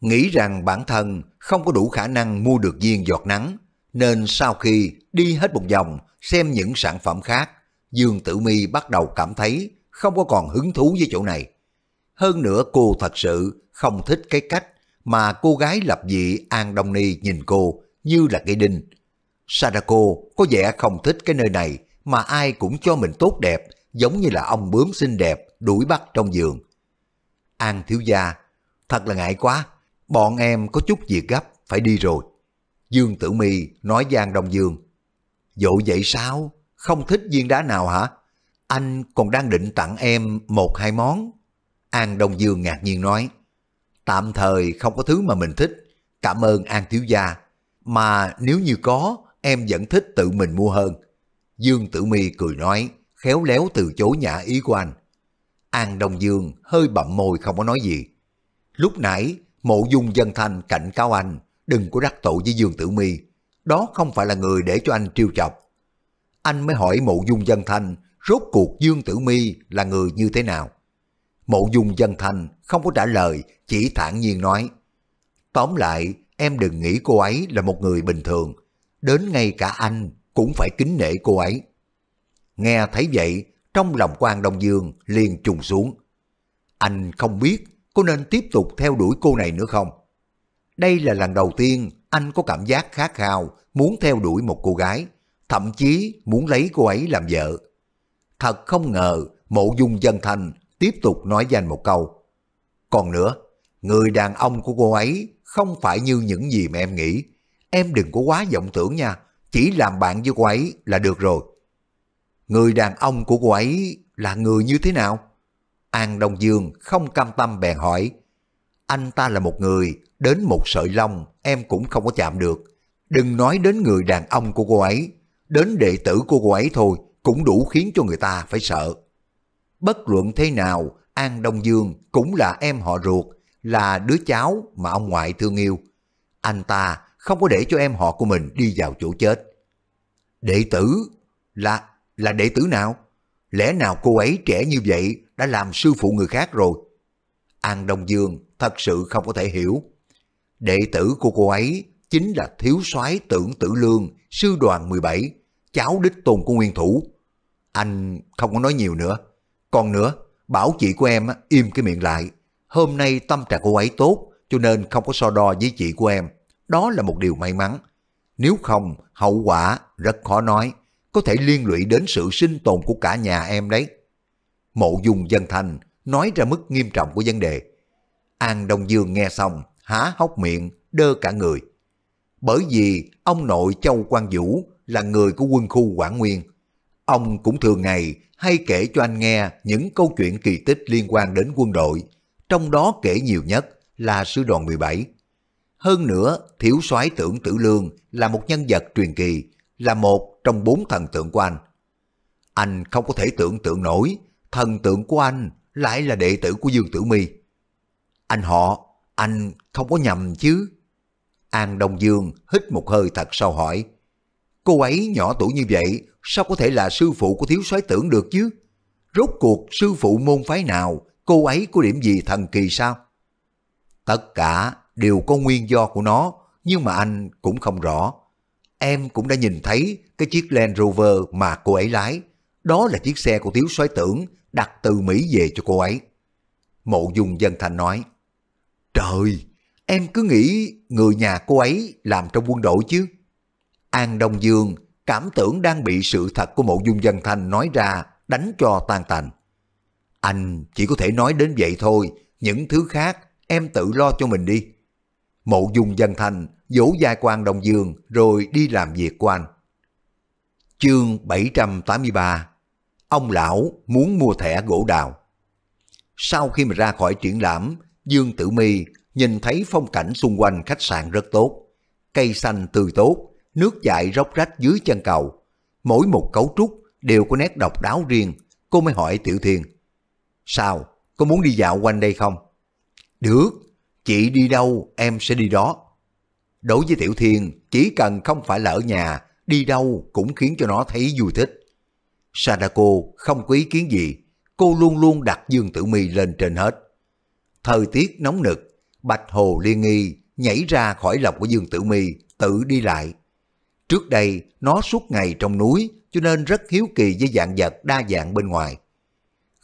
Nghĩ rằng bản thân không có đủ khả năng mua được viên giọt nắng nên sau khi đi hết một vòng xem những sản phẩm khác Dương Tử Mi bắt đầu cảm thấy không có còn hứng thú với chỗ này. Hơn nữa cô thật sự không thích cái cách mà cô gái lập dị An Đông Ni nhìn cô như là cây đinh. Sadako có vẻ không thích cái nơi này mà ai cũng cho mình tốt đẹp, giống như là ông bướm xinh đẹp đuổi bắt trong giường. An thiếu gia, thật là ngại quá, bọn em có chút việc gấp, phải đi rồi. Dương Tử Mi nói Giang Đông Dương. Dỗ vậy sao? Không thích viên đá nào hả? Anh còn đang định tặng em một hai món. An Đông Dương ngạc nhiên nói. Tạm thời không có thứ mà mình thích. Cảm ơn An Thiếu Gia. Mà nếu như có, em vẫn thích tự mình mua hơn. Dương Tử Mi cười nói, khéo léo từ chối nhã ý của anh. An Đông Dương hơi bậm môi không có nói gì. Lúc nãy, mộ dung dân thanh cảnh cáo anh, đừng có đắc tội với Dương Tử Mi. Đó không phải là người để cho anh trêu chọc. Anh mới hỏi mộ dung dân thanh, rốt cuộc Dương Tử Mi là người như thế nào? Mộ dung dân thành không có trả lời, chỉ thản nhiên nói. Tóm lại, em đừng nghĩ cô ấy là một người bình thường. Đến ngay cả anh cũng phải kính nể cô ấy. Nghe thấy vậy, trong lòng quan Đông Dương liền trùng xuống. Anh không biết có nên tiếp tục theo đuổi cô này nữa không? Đây là lần đầu tiên anh có cảm giác khát khao muốn theo đuổi một cô gái, thậm chí muốn lấy cô ấy làm vợ. Thật không ngờ mộ dung dân thành tiếp tục nói danh một câu. Còn nữa, người đàn ông của cô ấy không phải như những gì mà em nghĩ. Em đừng có quá vọng tưởng nha, chỉ làm bạn với cô ấy là được rồi. Người đàn ông của cô ấy là người như thế nào? An Đông Dương không cam tâm bèn hỏi. Anh ta là một người, đến một sợi lông em cũng không có chạm được. Đừng nói đến người đàn ông của cô ấy, đến đệ tử của cô ấy thôi cũng đủ khiến cho người ta phải sợ bất luận thế nào, An Đông Dương cũng là em họ ruột, là đứa cháu mà ông ngoại thương yêu. Anh ta không có để cho em họ của mình đi vào chỗ chết. Đệ tử? Là, là đệ tử nào? Lẽ nào cô ấy trẻ như vậy đã làm sư phụ người khác rồi? An Đông Dương thật sự không có thể hiểu. Đệ tử của cô ấy chính là thiếu soái tưởng tử lương, sư đoàn 17, cháu đích tôn của nguyên thủ. Anh không có nói nhiều nữa còn nữa, bảo chị của em im cái miệng lại. Hôm nay tâm trạng cô ấy tốt, cho nên không có so đo với chị của em. Đó là một điều may mắn. Nếu không, hậu quả rất khó nói, có thể liên lụy đến sự sinh tồn của cả nhà em đấy. Mộ dung dân thành nói ra mức nghiêm trọng của vấn đề. An Đông Dương nghe xong, há hốc miệng, đơ cả người. Bởi vì ông nội Châu Quang Vũ là người của quân khu Quảng Nguyên, Ông cũng thường ngày hay kể cho anh nghe những câu chuyện kỳ tích liên quan đến quân đội, trong đó kể nhiều nhất là sư đoàn 17. Hơn nữa, thiếu soái tưởng tử lương là một nhân vật truyền kỳ, là một trong bốn thần tượng của anh. Anh không có thể tưởng tượng nổi, thần tượng của anh lại là đệ tử của Dương Tử Mi. Anh họ, anh không có nhầm chứ? An Đông Dương hít một hơi thật sâu hỏi. Cô ấy nhỏ tuổi như vậy, sao có thể là sư phụ của thiếu soái tưởng được chứ? Rốt cuộc sư phụ môn phái nào, cô ấy có điểm gì thần kỳ sao? Tất cả đều có nguyên do của nó, nhưng mà anh cũng không rõ. Em cũng đã nhìn thấy cái chiếc Land Rover mà cô ấy lái. Đó là chiếc xe của thiếu soái tưởng đặt từ Mỹ về cho cô ấy. Mộ Dung dân thành nói, Trời, em cứ nghĩ người nhà cô ấy làm trong quân đội chứ. An Đông Dương cảm tưởng đang bị sự thật của mộ dung dân thanh nói ra đánh cho tan tành. Anh chỉ có thể nói đến vậy thôi, những thứ khác em tự lo cho mình đi. Mộ dung dân thanh vỗ vai quan Đông Dương rồi đi làm việc của anh. Chương 783 Ông lão muốn mua thẻ gỗ đào. Sau khi mà ra khỏi triển lãm, Dương Tử Mi nhìn thấy phong cảnh xung quanh khách sạn rất tốt. Cây xanh tươi tốt, nước chảy róc rách dưới chân cầu. Mỗi một cấu trúc đều có nét độc đáo riêng, cô mới hỏi Tiểu Thiên. Sao, có muốn đi dạo quanh đây không? Được, chị đi đâu em sẽ đi đó. Đối với Tiểu Thiên, chỉ cần không phải lỡ nhà, đi đâu cũng khiến cho nó thấy vui thích. Sadako không có ý kiến gì, cô luôn luôn đặt Dương Tử Mi lên trên hết. Thời tiết nóng nực, Bạch Hồ Liên Nghi nhảy ra khỏi lòng của Dương Tử Mi tự đi lại. Trước đây, nó suốt ngày trong núi, cho nên rất hiếu kỳ với dạng vật đa dạng bên ngoài.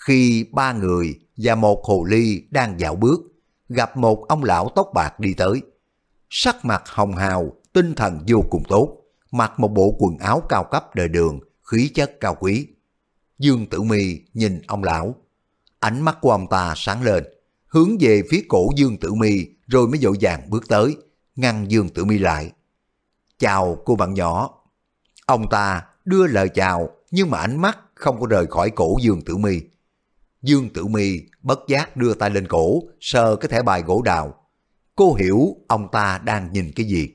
Khi ba người và một hồ ly đang dạo bước, gặp một ông lão tóc bạc đi tới. Sắc mặt hồng hào, tinh thần vô cùng tốt, mặc một bộ quần áo cao cấp đời đường, khí chất cao quý. Dương Tử Mi nhìn ông lão, ánh mắt của ông ta sáng lên, hướng về phía cổ Dương Tử Mi rồi mới dội vàng bước tới, ngăn Dương Tử Mi lại. Chào cô bạn nhỏ. Ông ta đưa lời chào nhưng mà ánh mắt không có rời khỏi cổ Dương Tử Mi. Dương Tử Mi bất giác đưa tay lên cổ, sờ cái thẻ bài gỗ đào. Cô hiểu ông ta đang nhìn cái gì.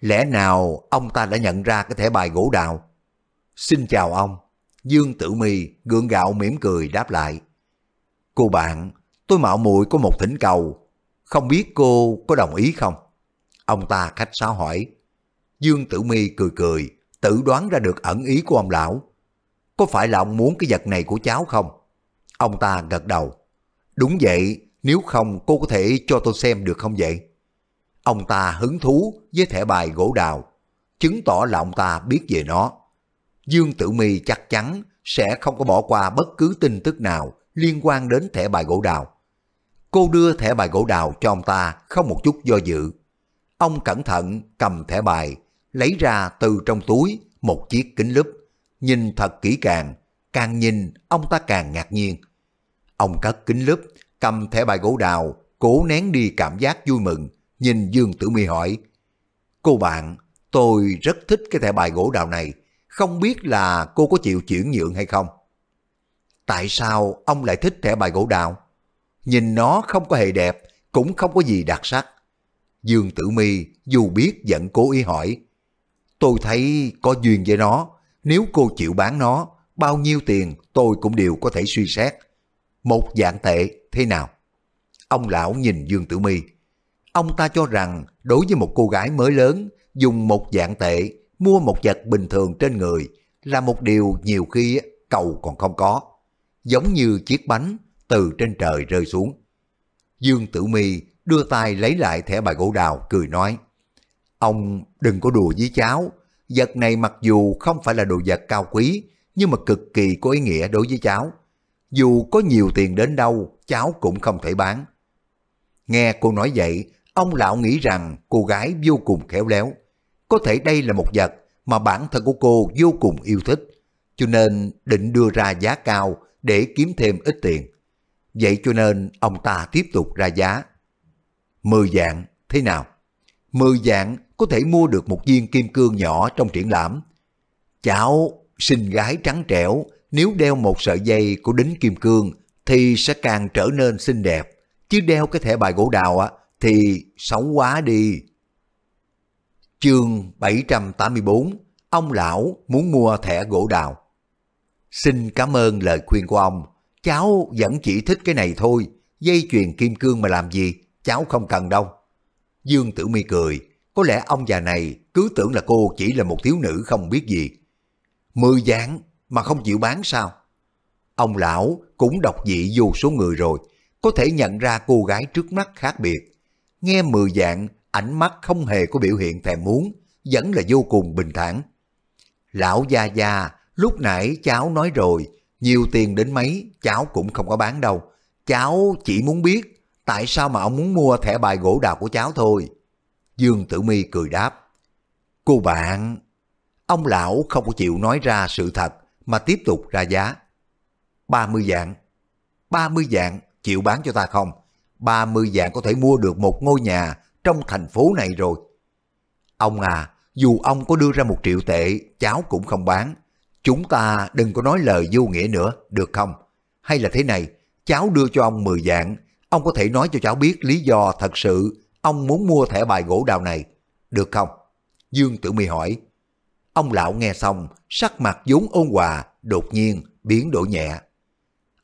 Lẽ nào ông ta đã nhận ra cái thẻ bài gỗ đào? Xin chào ông. Dương Tử Mi gượng gạo mỉm cười đáp lại. Cô bạn, tôi mạo muội có một thỉnh cầu. Không biết cô có đồng ý không? Ông ta khách sáo hỏi. Dương Tử Mi cười cười, tự đoán ra được ẩn ý của ông lão. Có phải là ông muốn cái vật này của cháu không? Ông ta gật đầu. Đúng vậy, nếu không cô có thể cho tôi xem được không vậy? Ông ta hứng thú với thẻ bài gỗ đào, chứng tỏ là ông ta biết về nó. Dương Tử Mi chắc chắn sẽ không có bỏ qua bất cứ tin tức nào liên quan đến thẻ bài gỗ đào. Cô đưa thẻ bài gỗ đào cho ông ta không một chút do dự. Ông cẩn thận cầm thẻ bài lấy ra từ trong túi một chiếc kính lúp. Nhìn thật kỹ càng, càng nhìn ông ta càng ngạc nhiên. Ông cất kính lúp, cầm thẻ bài gỗ đào, cố nén đi cảm giác vui mừng, nhìn Dương Tử Mi hỏi. Cô bạn, tôi rất thích cái thẻ bài gỗ đào này, không biết là cô có chịu chuyển nhượng hay không? Tại sao ông lại thích thẻ bài gỗ đào? Nhìn nó không có hề đẹp, cũng không có gì đặc sắc. Dương Tử Mi dù biết vẫn cố ý hỏi, Tôi thấy có duyên với nó, nếu cô chịu bán nó, bao nhiêu tiền tôi cũng đều có thể suy xét. Một dạng tệ thế nào? Ông lão nhìn Dương Tử Mi. Ông ta cho rằng đối với một cô gái mới lớn, dùng một dạng tệ mua một vật bình thường trên người là một điều nhiều khi cầu còn không có. Giống như chiếc bánh từ trên trời rơi xuống. Dương Tử Mi đưa tay lấy lại thẻ bài gỗ đào cười nói Ông đừng có đùa với cháu, vật này mặc dù không phải là đồ vật cao quý, nhưng mà cực kỳ có ý nghĩa đối với cháu. Dù có nhiều tiền đến đâu, cháu cũng không thể bán. Nghe cô nói vậy, ông lão nghĩ rằng cô gái vô cùng khéo léo. Có thể đây là một vật mà bản thân của cô vô cùng yêu thích, cho nên định đưa ra giá cao để kiếm thêm ít tiền. Vậy cho nên ông ta tiếp tục ra giá. Mười dạng, thế nào? Mười dạng có thể mua được một viên kim cương nhỏ trong triển lãm. Cháu, xinh gái trắng trẻo, nếu đeo một sợi dây của đính kim cương thì sẽ càng trở nên xinh đẹp, chứ đeo cái thẻ bài gỗ đào á thì xấu quá đi. Chương 784 Ông lão muốn mua thẻ gỗ đào. Xin cảm ơn lời khuyên của ông. Cháu vẫn chỉ thích cái này thôi. Dây chuyền kim cương mà làm gì? Cháu không cần đâu. Dương Tử Mi cười. Có lẽ ông già này cứ tưởng là cô chỉ là một thiếu nữ không biết gì. Mười dạng mà không chịu bán sao? Ông lão cũng đọc dị vô số người rồi, có thể nhận ra cô gái trước mắt khác biệt. Nghe mười dạng, ánh mắt không hề có biểu hiện thèm muốn, vẫn là vô cùng bình thản. Lão gia gia, lúc nãy cháu nói rồi, nhiều tiền đến mấy cháu cũng không có bán đâu. Cháu chỉ muốn biết tại sao mà ông muốn mua thẻ bài gỗ đào của cháu thôi. Dương Tử Mi cười đáp. Cô bạn... Ông lão không chịu nói ra sự thật mà tiếp tục ra giá. 30 dạng. 30 dạng chịu bán cho ta không? 30 dạng có thể mua được một ngôi nhà trong thành phố này rồi. Ông à, dù ông có đưa ra một triệu tệ, cháu cũng không bán. Chúng ta đừng có nói lời vô nghĩa nữa, được không? Hay là thế này, cháu đưa cho ông 10 dạng, ông có thể nói cho cháu biết lý do thật sự ông muốn mua thẻ bài gỗ đào này, được không? Dương Tử Mi hỏi. Ông lão nghe xong, sắc mặt vốn ôn hòa, đột nhiên biến đổi nhẹ.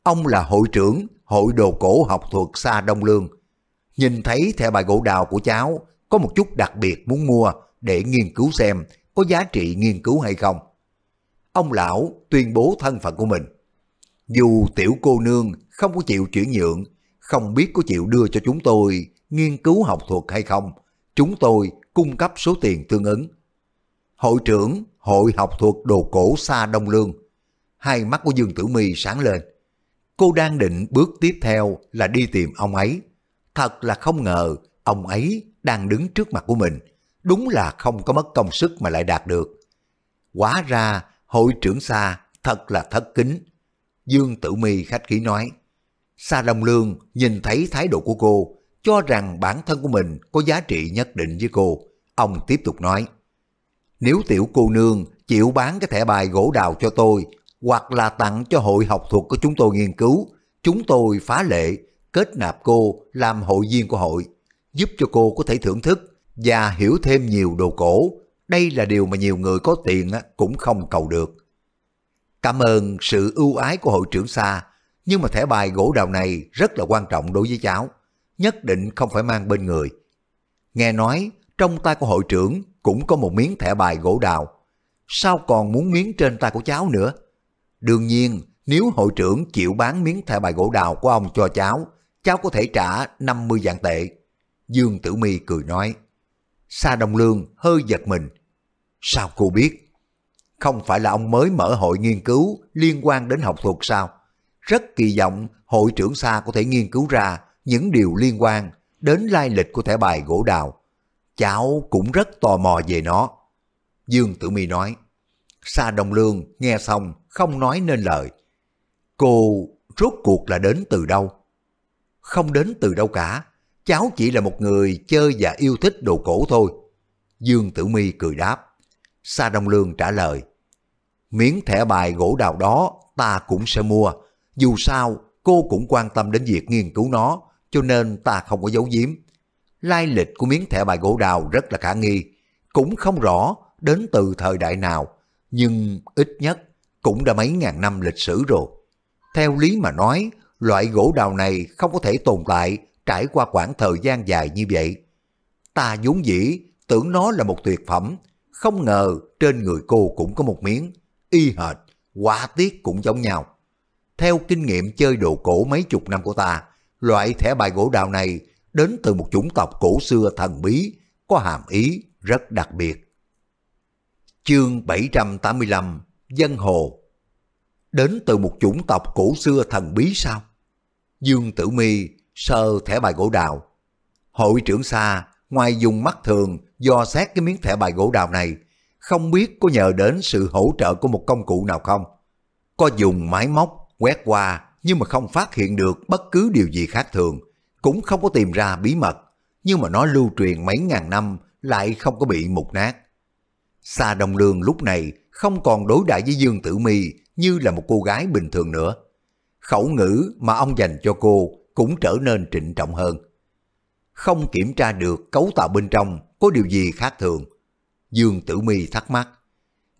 Ông là hội trưởng hội đồ cổ học thuật xa Đông Lương. Nhìn thấy thẻ bài gỗ đào của cháu có một chút đặc biệt muốn mua để nghiên cứu xem có giá trị nghiên cứu hay không. Ông lão tuyên bố thân phận của mình. Dù tiểu cô nương không có chịu chuyển nhượng, không biết có chịu đưa cho chúng tôi nghiên cứu học thuật hay không, chúng tôi cung cấp số tiền tương ứng. Hội trưởng Hội học thuật đồ cổ xa Đông Lương. Hai mắt của Dương Tử Mi sáng lên. Cô đang định bước tiếp theo là đi tìm ông ấy. Thật là không ngờ ông ấy đang đứng trước mặt của mình. Đúng là không có mất công sức mà lại đạt được. Quá ra hội trưởng xa thật là thất kính. Dương Tử Mi khách khí nói. Sa Đông Lương nhìn thấy thái độ của cô, cho rằng bản thân của mình có giá trị nhất định với cô. Ông tiếp tục nói, nếu tiểu cô nương chịu bán cái thẻ bài gỗ đào cho tôi, hoặc là tặng cho hội học thuật của chúng tôi nghiên cứu, chúng tôi phá lệ kết nạp cô làm hội viên của hội, giúp cho cô có thể thưởng thức và hiểu thêm nhiều đồ cổ. Đây là điều mà nhiều người có tiền cũng không cầu được. Cảm ơn sự ưu ái của hội trưởng xa, nhưng mà thẻ bài gỗ đào này rất là quan trọng đối với cháu nhất định không phải mang bên người. Nghe nói, trong tay của hội trưởng cũng có một miếng thẻ bài gỗ đào. Sao còn muốn miếng trên tay của cháu nữa? Đương nhiên, nếu hội trưởng chịu bán miếng thẻ bài gỗ đào của ông cho cháu, cháu có thể trả 50 vạn tệ. Dương Tử Mi cười nói. Sa Đông Lương hơi giật mình. Sao cô biết? Không phải là ông mới mở hội nghiên cứu liên quan đến học thuật sao? Rất kỳ vọng hội trưởng Sa có thể nghiên cứu ra những điều liên quan đến lai lịch của thẻ bài gỗ đào. Cháu cũng rất tò mò về nó. Dương Tử Mi nói, Sa Đông Lương nghe xong không nói nên lời. Cô rốt cuộc là đến từ đâu? Không đến từ đâu cả, cháu chỉ là một người chơi và yêu thích đồ cổ thôi. Dương Tử Mi cười đáp. Sa Đông Lương trả lời, miếng thẻ bài gỗ đào đó ta cũng sẽ mua, dù sao cô cũng quan tâm đến việc nghiên cứu nó, cho nên ta không có giấu giếm. Lai lịch của miếng thẻ bài gỗ đào rất là khả nghi, cũng không rõ đến từ thời đại nào, nhưng ít nhất cũng đã mấy ngàn năm lịch sử rồi. Theo lý mà nói, loại gỗ đào này không có thể tồn tại trải qua khoảng thời gian dài như vậy. Ta vốn dĩ tưởng nó là một tuyệt phẩm, không ngờ trên người cô cũng có một miếng, y hệt, quả tiếc cũng giống nhau. Theo kinh nghiệm chơi đồ cổ mấy chục năm của ta, loại thẻ bài gỗ đào này đến từ một chủng tộc cổ xưa thần bí, có hàm ý rất đặc biệt. Chương 785 Dân Hồ Đến từ một chủng tộc cổ xưa thần bí sao? Dương Tử Mi sơ thẻ bài gỗ đào. Hội trưởng Sa ngoài dùng mắt thường do xét cái miếng thẻ bài gỗ đào này, không biết có nhờ đến sự hỗ trợ của một công cụ nào không. Có dùng máy móc quét qua nhưng mà không phát hiện được bất cứ điều gì khác thường, cũng không có tìm ra bí mật, nhưng mà nó lưu truyền mấy ngàn năm lại không có bị mục nát. xa đồng Lương lúc này không còn đối đãi với Dương Tử Mi như là một cô gái bình thường nữa. Khẩu ngữ mà ông dành cho cô cũng trở nên trịnh trọng hơn. Không kiểm tra được cấu tạo bên trong có điều gì khác thường. Dương Tử Mi thắc mắc.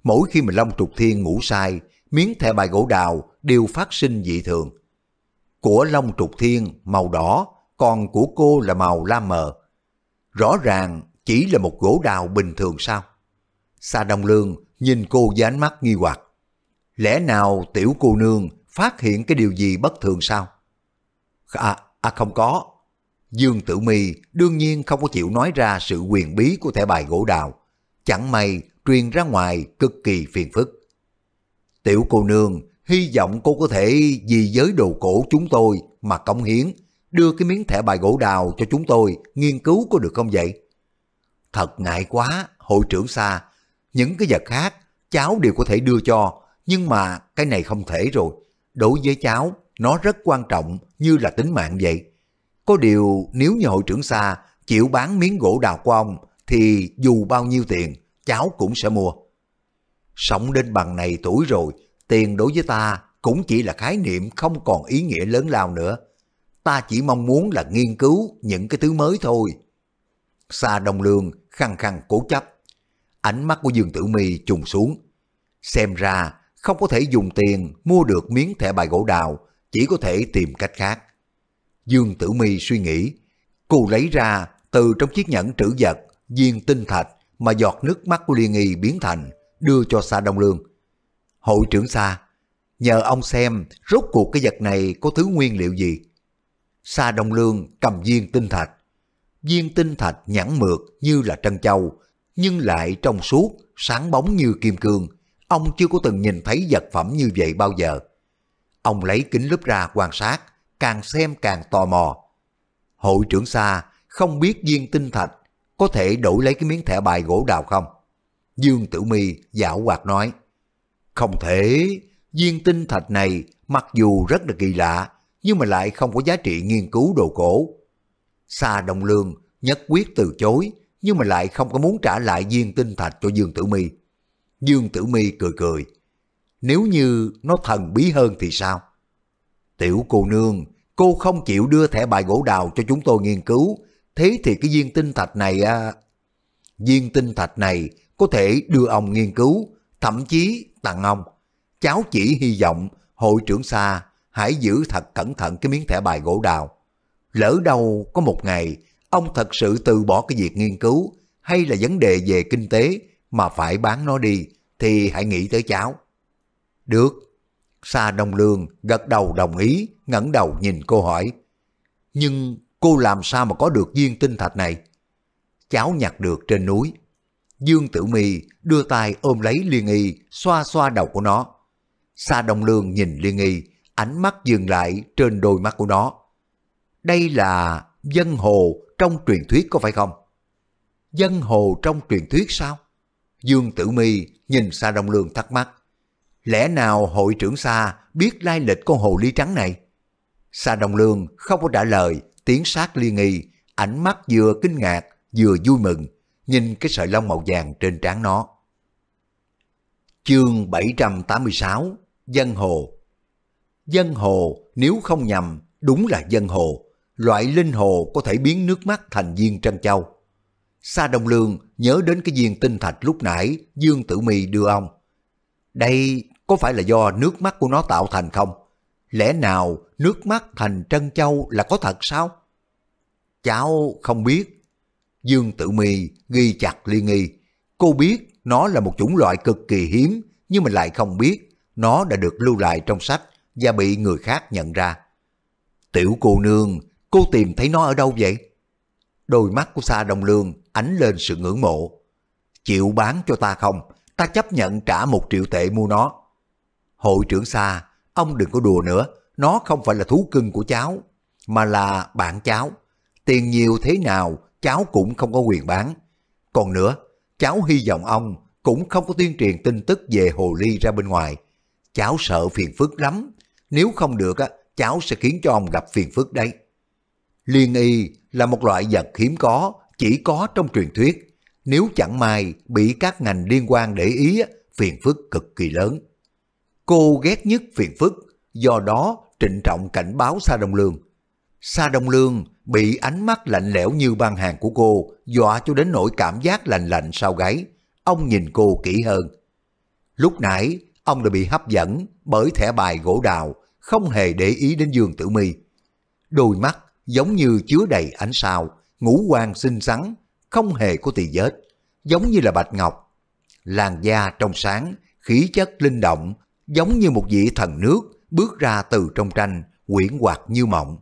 Mỗi khi mà Long Trục Thiên ngủ sai miếng thẻ bài gỗ đào đều phát sinh dị thường. Của Long Trục Thiên màu đỏ, còn của cô là màu lam mờ. Rõ ràng chỉ là một gỗ đào bình thường sao? Sa Đông Lương nhìn cô với ánh mắt nghi hoặc. Lẽ nào tiểu cô nương phát hiện cái điều gì bất thường sao? À, à không có. Dương Tử Mi đương nhiên không có chịu nói ra sự quyền bí của thẻ bài gỗ đào. Chẳng may truyền ra ngoài cực kỳ phiền phức. Tiểu cô nương, hy vọng cô có thể vì giới đồ cổ chúng tôi mà cống hiến, đưa cái miếng thẻ bài gỗ đào cho chúng tôi nghiên cứu có được không vậy? Thật ngại quá, hội trưởng xa, những cái vật khác cháu đều có thể đưa cho, nhưng mà cái này không thể rồi. Đối với cháu, nó rất quan trọng như là tính mạng vậy. Có điều nếu như hội trưởng xa chịu bán miếng gỗ đào của ông thì dù bao nhiêu tiền cháu cũng sẽ mua. Sống đến bằng này tuổi rồi, tiền đối với ta cũng chỉ là khái niệm không còn ý nghĩa lớn lao nữa. Ta chỉ mong muốn là nghiên cứu những cái thứ mới thôi. Xa đồng lương, khăng khăng cố chấp. Ánh mắt của Dương Tử Mi trùng xuống. Xem ra không có thể dùng tiền mua được miếng thẻ bài gỗ đào, chỉ có thể tìm cách khác. Dương Tử Mi suy nghĩ, cô lấy ra từ trong chiếc nhẫn trữ vật viên tinh thạch mà giọt nước mắt của Liên Nghi biến thành đưa cho Sa Đông Lương. Hội trưởng Sa, nhờ ông xem rốt cuộc cái vật này có thứ nguyên liệu gì. Sa Đông Lương cầm viên tinh thạch. Viên tinh thạch nhẵn mượt như là trân châu, nhưng lại trong suốt, sáng bóng như kim cương. Ông chưa có từng nhìn thấy vật phẩm như vậy bao giờ. Ông lấy kính lúp ra quan sát, càng xem càng tò mò. Hội trưởng Sa không biết viên tinh thạch có thể đổi lấy cái miếng thẻ bài gỗ đào không? Dương Tử Mi giả hoạt nói, không thể, viên tinh thạch này mặc dù rất là kỳ lạ, nhưng mà lại không có giá trị nghiên cứu đồ cổ. Sa Đông Lương nhất quyết từ chối, nhưng mà lại không có muốn trả lại viên tinh thạch cho Dương Tử Mi. Dương Tử Mi cười cười, nếu như nó thần bí hơn thì sao? Tiểu cô nương, cô không chịu đưa thẻ bài gỗ đào cho chúng tôi nghiên cứu, thế thì cái viên tinh thạch này... À... Viên tinh thạch này có thể đưa ông nghiên cứu, thậm chí tặng ông. Cháu chỉ hy vọng hội trưởng xa hãy giữ thật cẩn thận cái miếng thẻ bài gỗ đào. Lỡ đâu có một ngày ông thật sự từ bỏ cái việc nghiên cứu hay là vấn đề về kinh tế mà phải bán nó đi thì hãy nghĩ tới cháu. Được. Sa Đông Lương gật đầu đồng ý, ngẩng đầu nhìn cô hỏi. Nhưng cô làm sao mà có được viên tinh thạch này? Cháu nhặt được trên núi. Dương Tử Mi đưa tay ôm lấy Liên Y, xoa xoa đầu của nó. Sa Đông Lương nhìn Liên Y, ánh mắt dừng lại trên đôi mắt của nó. Đây là dân hồ trong truyền thuyết có phải không? Dân hồ trong truyền thuyết sao? Dương Tử Mi nhìn Sa Đông Lương thắc mắc. Lẽ nào hội trưởng Sa biết lai lịch con hồ ly trắng này? Sa Đông Lương không có trả lời, tiếng sát Liên Y, ánh mắt vừa kinh ngạc vừa vui mừng nhìn cái sợi lông màu vàng trên trán nó. Chương 786 Dân Hồ Dân Hồ nếu không nhầm đúng là Dân Hồ, loại linh hồ có thể biến nước mắt thành viên trân châu. Sa Đông Lương nhớ đến cái viên tinh thạch lúc nãy Dương Tử mì đưa ông. Đây có phải là do nước mắt của nó tạo thành không? Lẽ nào nước mắt thành trân châu là có thật sao? Cháu không biết, Dương Tử Mi ghi chặt ly nghi. Cô biết nó là một chủng loại cực kỳ hiếm, nhưng mà lại không biết nó đã được lưu lại trong sách và bị người khác nhận ra. Tiểu cô nương, cô tìm thấy nó ở đâu vậy? Đôi mắt của Sa Đông Lương ánh lên sự ngưỡng mộ. Chịu bán cho ta không? Ta chấp nhận trả một triệu tệ mua nó. Hội trưởng Sa, ông đừng có đùa nữa. Nó không phải là thú cưng của cháu, mà là bạn cháu. Tiền nhiều thế nào cháu cũng không có quyền bán. Còn nữa, cháu hy vọng ông cũng không có tuyên truyền tin tức về hồ ly ra bên ngoài. Cháu sợ phiền phức lắm, nếu không được á, cháu sẽ khiến cho ông gặp phiền phức đấy. Liên y là một loại vật hiếm có, chỉ có trong truyền thuyết. Nếu chẳng may bị các ngành liên quan để ý, á, phiền phức cực kỳ lớn. Cô ghét nhất phiền phức, do đó trịnh trọng cảnh báo Sa Đông Lương. Sa Đông Lương bị ánh mắt lạnh lẽo như ban hàng của cô dọa cho đến nỗi cảm giác lạnh lạnh sau gáy. Ông nhìn cô kỹ hơn. Lúc nãy, ông đã bị hấp dẫn bởi thẻ bài gỗ đào, không hề để ý đến Dương Tử Mi. Đôi mắt giống như chứa đầy ánh sao, ngũ quan xinh xắn, không hề có tỳ vết, giống như là bạch ngọc. Làn da trong sáng, khí chất linh động, giống như một vị thần nước bước ra từ trong tranh, quyển hoạt như mộng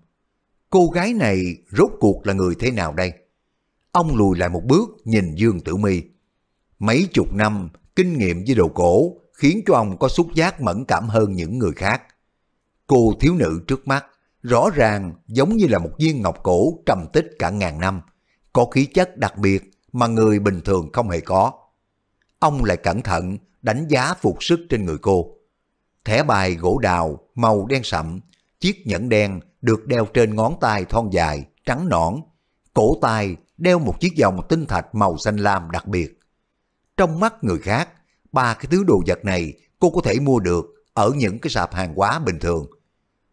cô gái này rốt cuộc là người thế nào đây? Ông lùi lại một bước nhìn Dương Tử Mi. Mấy chục năm kinh nghiệm với đồ cổ khiến cho ông có xúc giác mẫn cảm hơn những người khác. Cô thiếu nữ trước mắt rõ ràng giống như là một viên ngọc cổ trầm tích cả ngàn năm, có khí chất đặc biệt mà người bình thường không hề có. Ông lại cẩn thận đánh giá phục sức trên người cô. Thẻ bài gỗ đào màu đen sậm, chiếc nhẫn đen được đeo trên ngón tay thon dài, trắng nõn. Cổ tay đeo một chiếc vòng tinh thạch màu xanh lam đặc biệt. Trong mắt người khác, ba cái thứ đồ vật này cô có thể mua được ở những cái sạp hàng hóa bình thường.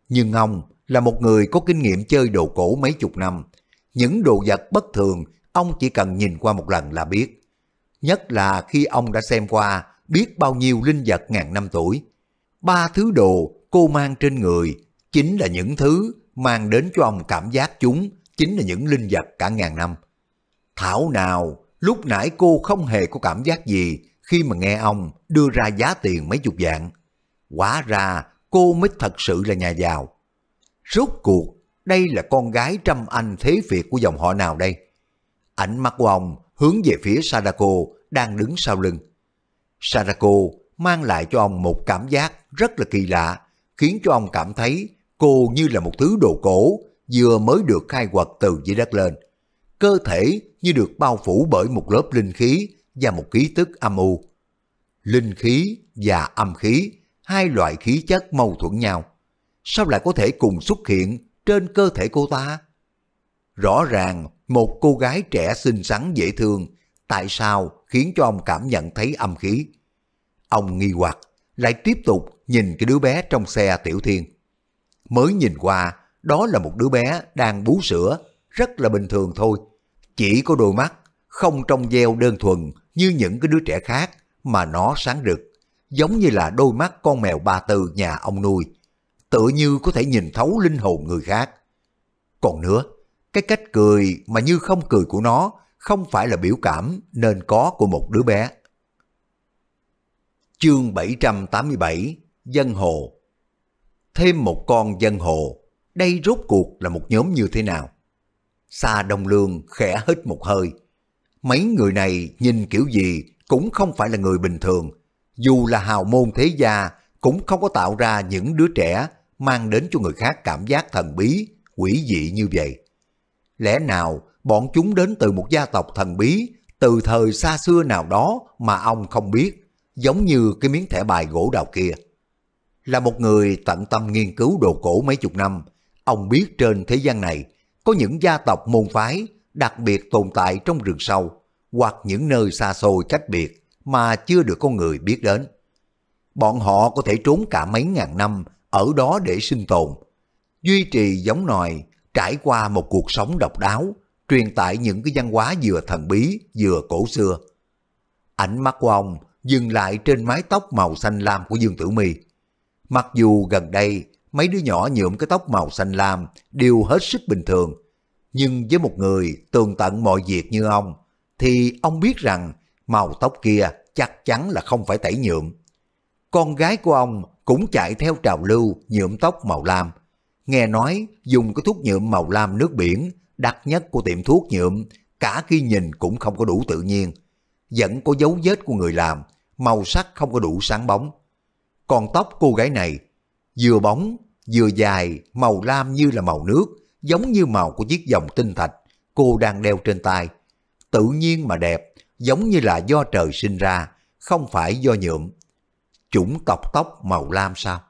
Nhưng ông là một người có kinh nghiệm chơi đồ cổ mấy chục năm. Những đồ vật bất thường ông chỉ cần nhìn qua một lần là biết. Nhất là khi ông đã xem qua biết bao nhiêu linh vật ngàn năm tuổi. Ba thứ đồ cô mang trên người chính là những thứ mang đến cho ông cảm giác chúng chính là những linh vật cả ngàn năm. Thảo nào, lúc nãy cô không hề có cảm giác gì khi mà nghe ông đưa ra giá tiền mấy chục vạn. Quá ra, cô mới thật sự là nhà giàu. Rốt cuộc, đây là con gái trăm anh thế việt của dòng họ nào đây? ảnh mắt của ông hướng về phía Sadako đang đứng sau lưng. Sadako mang lại cho ông một cảm giác rất là kỳ lạ, khiến cho ông cảm thấy Cô như là một thứ đồ cổ, vừa mới được khai quật từ dưới đất lên. Cơ thể như được bao phủ bởi một lớp linh khí và một ký tức âm u. Linh khí và âm khí, hai loại khí chất mâu thuẫn nhau. Sao lại có thể cùng xuất hiện trên cơ thể cô ta? Rõ ràng một cô gái trẻ xinh xắn dễ thương, tại sao khiến cho ông cảm nhận thấy âm khí? Ông nghi hoặc, lại tiếp tục nhìn cái đứa bé trong xe tiểu thiên. Mới nhìn qua, đó là một đứa bé đang bú sữa, rất là bình thường thôi. Chỉ có đôi mắt, không trong veo đơn thuần như những cái đứa trẻ khác mà nó sáng rực, giống như là đôi mắt con mèo ba tư nhà ông nuôi. Tựa như có thể nhìn thấu linh hồn người khác. Còn nữa, cái cách cười mà như không cười của nó không phải là biểu cảm nên có của một đứa bé. Chương 787 Dân Hồ thêm một con dân hồ. Đây rốt cuộc là một nhóm như thế nào? Sa Đông Lương khẽ hít một hơi. Mấy người này nhìn kiểu gì cũng không phải là người bình thường. Dù là hào môn thế gia cũng không có tạo ra những đứa trẻ mang đến cho người khác cảm giác thần bí, quỷ dị như vậy. Lẽ nào bọn chúng đến từ một gia tộc thần bí từ thời xa xưa nào đó mà ông không biết, giống như cái miếng thẻ bài gỗ đào kia. Là một người tận tâm nghiên cứu đồ cổ mấy chục năm, ông biết trên thế gian này có những gia tộc môn phái đặc biệt tồn tại trong rừng sâu hoặc những nơi xa xôi cách biệt mà chưa được con người biết đến. Bọn họ có thể trốn cả mấy ngàn năm ở đó để sinh tồn, duy trì giống nòi, trải qua một cuộc sống độc đáo, truyền tải những cái văn hóa vừa thần bí vừa cổ xưa. Ánh mắt của ông dừng lại trên mái tóc màu xanh lam của Dương Tử Mi. Mặc dù gần đây mấy đứa nhỏ nhuộm cái tóc màu xanh lam đều hết sức bình thường, nhưng với một người tường tận mọi việc như ông, thì ông biết rằng màu tóc kia chắc chắn là không phải tẩy nhuộm. Con gái của ông cũng chạy theo trào lưu nhuộm tóc màu lam. Nghe nói dùng cái thuốc nhuộm màu lam nước biển đặc nhất của tiệm thuốc nhuộm cả khi nhìn cũng không có đủ tự nhiên. Vẫn có dấu vết của người làm, màu sắc không có đủ sáng bóng. Còn tóc cô gái này vừa bóng, vừa dài, màu lam như là màu nước, giống như màu của chiếc vòng tinh thạch cô đang đeo trên tay. Tự nhiên mà đẹp, giống như là do trời sinh ra, không phải do nhuộm. Chủng tộc tóc màu lam sao?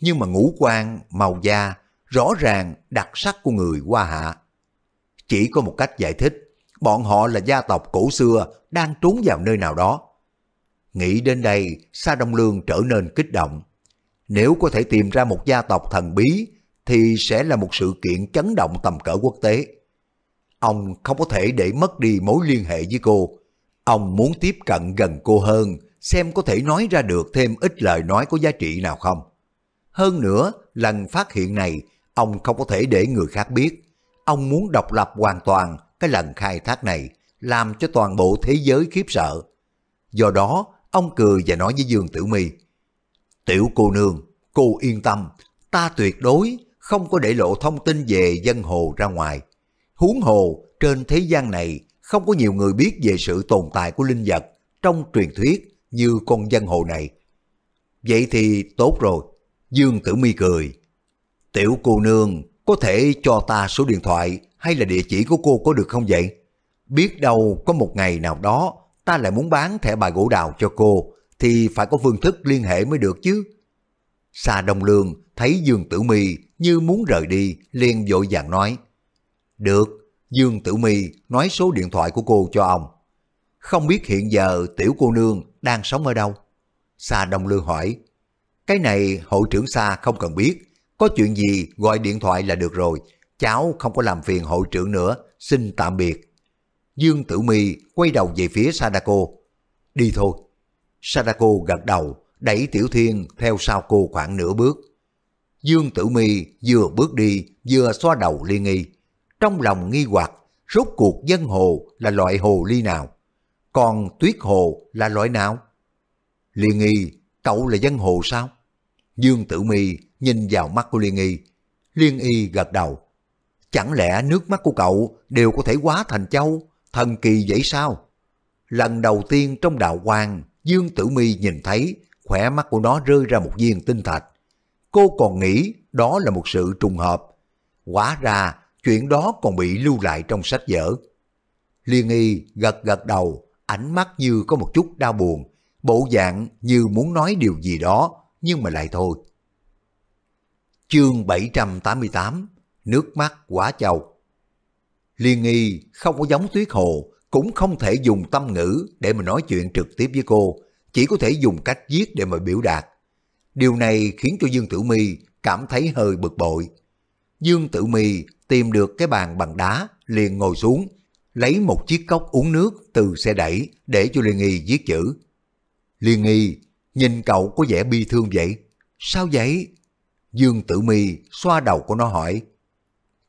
Nhưng mà ngũ quan, màu da, rõ ràng đặc sắc của người Hoa Hạ. Chỉ có một cách giải thích, bọn họ là gia tộc cổ xưa đang trốn vào nơi nào đó. Nghĩ đến đây, Sa Đông Lương trở nên kích động. Nếu có thể tìm ra một gia tộc thần bí, thì sẽ là một sự kiện chấn động tầm cỡ quốc tế. Ông không có thể để mất đi mối liên hệ với cô. Ông muốn tiếp cận gần cô hơn, xem có thể nói ra được thêm ít lời nói có giá trị nào không. Hơn nữa, lần phát hiện này, ông không có thể để người khác biết. Ông muốn độc lập hoàn toàn cái lần khai thác này, làm cho toàn bộ thế giới khiếp sợ. Do đó, Ông cười và nói với Dương Tử Mi Tiểu cô nương, cô yên tâm, ta tuyệt đối không có để lộ thông tin về dân hồ ra ngoài. Huống hồ, trên thế gian này không có nhiều người biết về sự tồn tại của linh vật trong truyền thuyết như con dân hồ này. Vậy thì tốt rồi, Dương Tử Mi cười. Tiểu cô nương, có thể cho ta số điện thoại hay là địa chỉ của cô có được không vậy? Biết đâu có một ngày nào đó ta lại muốn bán thẻ bài gỗ đào cho cô, thì phải có phương thức liên hệ mới được chứ. Sa Đông Lương thấy Dương Tử Mi như muốn rời đi, liền vội vàng nói. Được, Dương Tử Mi nói số điện thoại của cô cho ông. Không biết hiện giờ tiểu cô nương đang sống ở đâu? Sa Đông Lương hỏi. Cái này hội trưởng Sa không cần biết, có chuyện gì gọi điện thoại là được rồi, cháu không có làm phiền hội trưởng nữa, xin tạm biệt. Dương Tử Mi quay đầu về phía Sadako. Đi thôi. Sadako gật đầu, đẩy Tiểu Thiên theo sau cô khoảng nửa bước. Dương Tử Mi vừa bước đi, vừa xoa đầu liên nghi. Trong lòng nghi hoặc, rốt cuộc dân hồ là loại hồ ly nào? Còn tuyết hồ là loại nào? Liên nghi, cậu là dân hồ sao? Dương Tử Mi nhìn vào mắt của Liên Y. Liên y gật đầu. Chẳng lẽ nước mắt của cậu đều có thể quá thành châu? thần kỳ vậy sao? Lần đầu tiên trong đạo quang, Dương Tử Mi nhìn thấy khỏe mắt của nó rơi ra một viên tinh thạch. Cô còn nghĩ đó là một sự trùng hợp. Quả ra chuyện đó còn bị lưu lại trong sách vở. Liên y gật gật đầu, ánh mắt như có một chút đau buồn, bộ dạng như muốn nói điều gì đó nhưng mà lại thôi. Chương 788 Nước mắt quả chầu Liên nghi không có giống tuyết hồ, cũng không thể dùng tâm ngữ để mà nói chuyện trực tiếp với cô, chỉ có thể dùng cách viết để mà biểu đạt. Điều này khiến cho Dương Tử Mi cảm thấy hơi bực bội. Dương Tử Mi tìm được cái bàn bằng đá, liền ngồi xuống, lấy một chiếc cốc uống nước từ xe đẩy để cho Liên Nghi viết chữ. Liên Nghi, nhìn cậu có vẻ bi thương vậy? Sao vậy? Dương Tử Mi xoa đầu của nó hỏi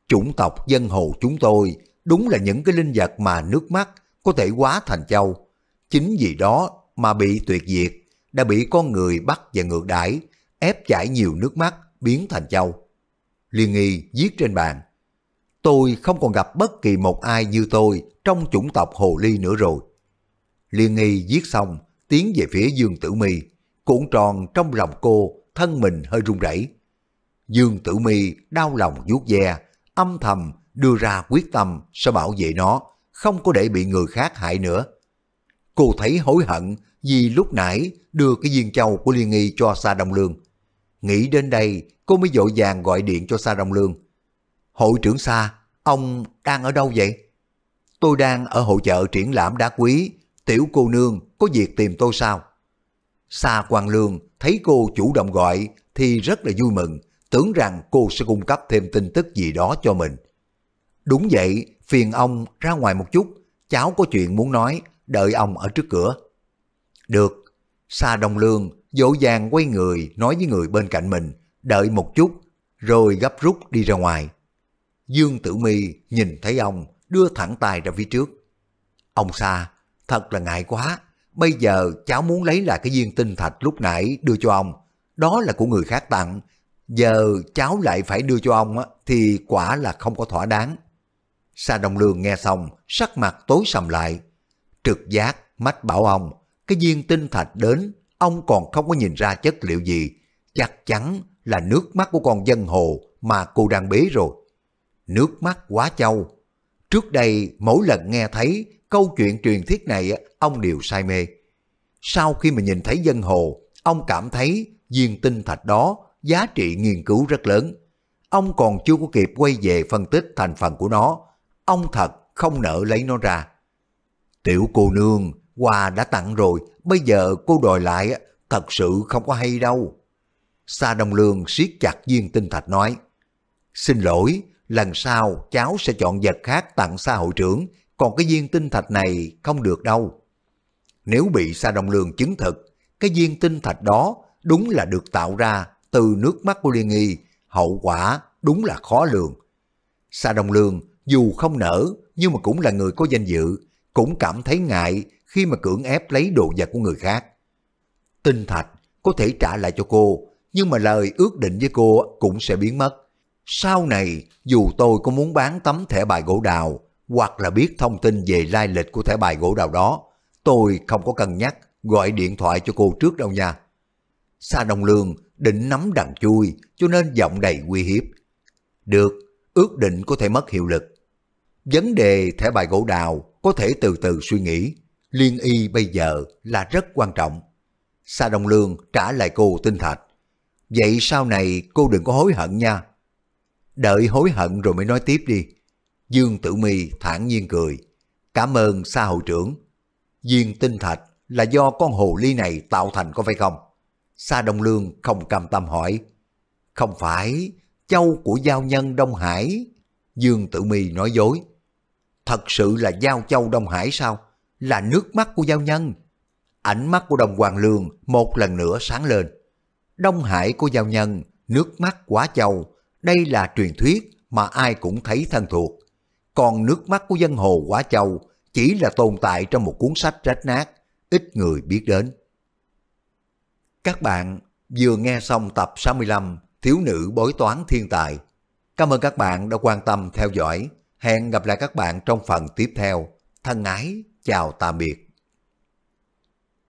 chủng tộc dân hồ chúng tôi đúng là những cái linh vật mà nước mắt có thể hóa thành châu. Chính vì đó mà bị tuyệt diệt, đã bị con người bắt và ngược đãi, ép chảy nhiều nước mắt biến thành châu. Liên nghi viết trên bàn. Tôi không còn gặp bất kỳ một ai như tôi trong chủng tộc Hồ Ly nữa rồi. Liên nghi viết xong, tiến về phía Dương Tử my cuộn tròn trong lòng cô, thân mình hơi run rẩy. Dương Tử my đau lòng vuốt ve, âm thầm đưa ra quyết tâm sẽ bảo vệ nó, không có để bị người khác hại nữa. Cô thấy hối hận vì lúc nãy đưa cái viên châu của Liên Nghi cho Sa Đông Lương. Nghĩ đến đây, cô mới vội vàng gọi điện cho Sa Đông Lương. Hội trưởng Sa, ông đang ở đâu vậy? Tôi đang ở hội chợ triển lãm đá quý, tiểu cô nương có việc tìm tôi sao? Sa Quang Lương thấy cô chủ động gọi thì rất là vui mừng, tưởng rằng cô sẽ cung cấp thêm tin tức gì đó cho mình. Đúng vậy, phiền ông ra ngoài một chút, cháu có chuyện muốn nói, đợi ông ở trước cửa. Được, Sa đồng Lương dỗ dàng quay người nói với người bên cạnh mình, đợi một chút, rồi gấp rút đi ra ngoài. Dương Tử Mi nhìn thấy ông, đưa thẳng tay ra phía trước. Ông Sa, thật là ngại quá, bây giờ cháu muốn lấy lại cái viên tinh thạch lúc nãy đưa cho ông, đó là của người khác tặng, Giờ cháu lại phải đưa cho ông thì quả là không có thỏa đáng. Sa Đông Lương nghe xong, sắc mặt tối sầm lại. Trực giác, mách bảo ông, cái viên tinh thạch đến, ông còn không có nhìn ra chất liệu gì. Chắc chắn là nước mắt của con dân hồ mà cô đang bế rồi. Nước mắt quá châu. Trước đây, mỗi lần nghe thấy câu chuyện truyền thuyết này, ông đều say mê. Sau khi mà nhìn thấy dân hồ, ông cảm thấy viên tinh thạch đó giá trị nghiên cứu rất lớn. Ông còn chưa có kịp quay về phân tích thành phần của nó, ông thật không nỡ lấy nó ra. Tiểu cô nương, quà đã tặng rồi, bây giờ cô đòi lại thật sự không có hay đâu. Sa Đông Lương siết chặt viên tinh thạch nói, Xin lỗi, lần sau cháu sẽ chọn vật khác tặng Sa hội trưởng, còn cái viên tinh thạch này không được đâu. Nếu bị Sa Đông Lương chứng thực, cái viên tinh thạch đó đúng là được tạo ra từ nước mắt của Liên Nghi, hậu quả đúng là khó lường. Sa Đông Lương dù không nở nhưng mà cũng là người có danh dự, cũng cảm thấy ngại khi mà cưỡng ép lấy đồ vật của người khác. Tinh Thạch có thể trả lại cho cô, nhưng mà lời ước định với cô cũng sẽ biến mất. Sau này, dù tôi có muốn bán tấm thẻ bài gỗ đào, hoặc là biết thông tin về lai lịch của thẻ bài gỗ đào đó, tôi không có cân nhắc gọi điện thoại cho cô trước đâu nha. Sa Đông Lương định nắm đằng chui cho nên giọng đầy uy hiếp. Được, ước định có thể mất hiệu lực. Vấn đề thẻ bài gỗ đào có thể từ từ suy nghĩ. Liên y bây giờ là rất quan trọng. Sa Đông Lương trả lại cô tinh thạch. Vậy sau này cô đừng có hối hận nha. Đợi hối hận rồi mới nói tiếp đi. Dương Tử Mi thản nhiên cười. Cảm ơn Sa Hậu trưởng. Viên tinh thạch là do con hồ ly này tạo thành có phải không? Sa Đông Lương không cam tâm hỏi. Không phải, châu của giao nhân Đông Hải. Dương Tử Mi nói dối. Thật sự là giao châu Đông Hải sao? Là nước mắt của giao nhân. Ánh mắt của Đồng Hoàng Lương một lần nữa sáng lên. Đông Hải của giao nhân, nước mắt quá châu. Đây là truyền thuyết mà ai cũng thấy thân thuộc. Còn nước mắt của dân hồ quá châu chỉ là tồn tại trong một cuốn sách rách nát, ít người biết đến. Các bạn vừa nghe xong tập 65 Thiếu nữ bói toán thiên tài. Cảm ơn các bạn đã quan tâm theo dõi. Hẹn gặp lại các bạn trong phần tiếp theo. Thân ái, chào tạm biệt.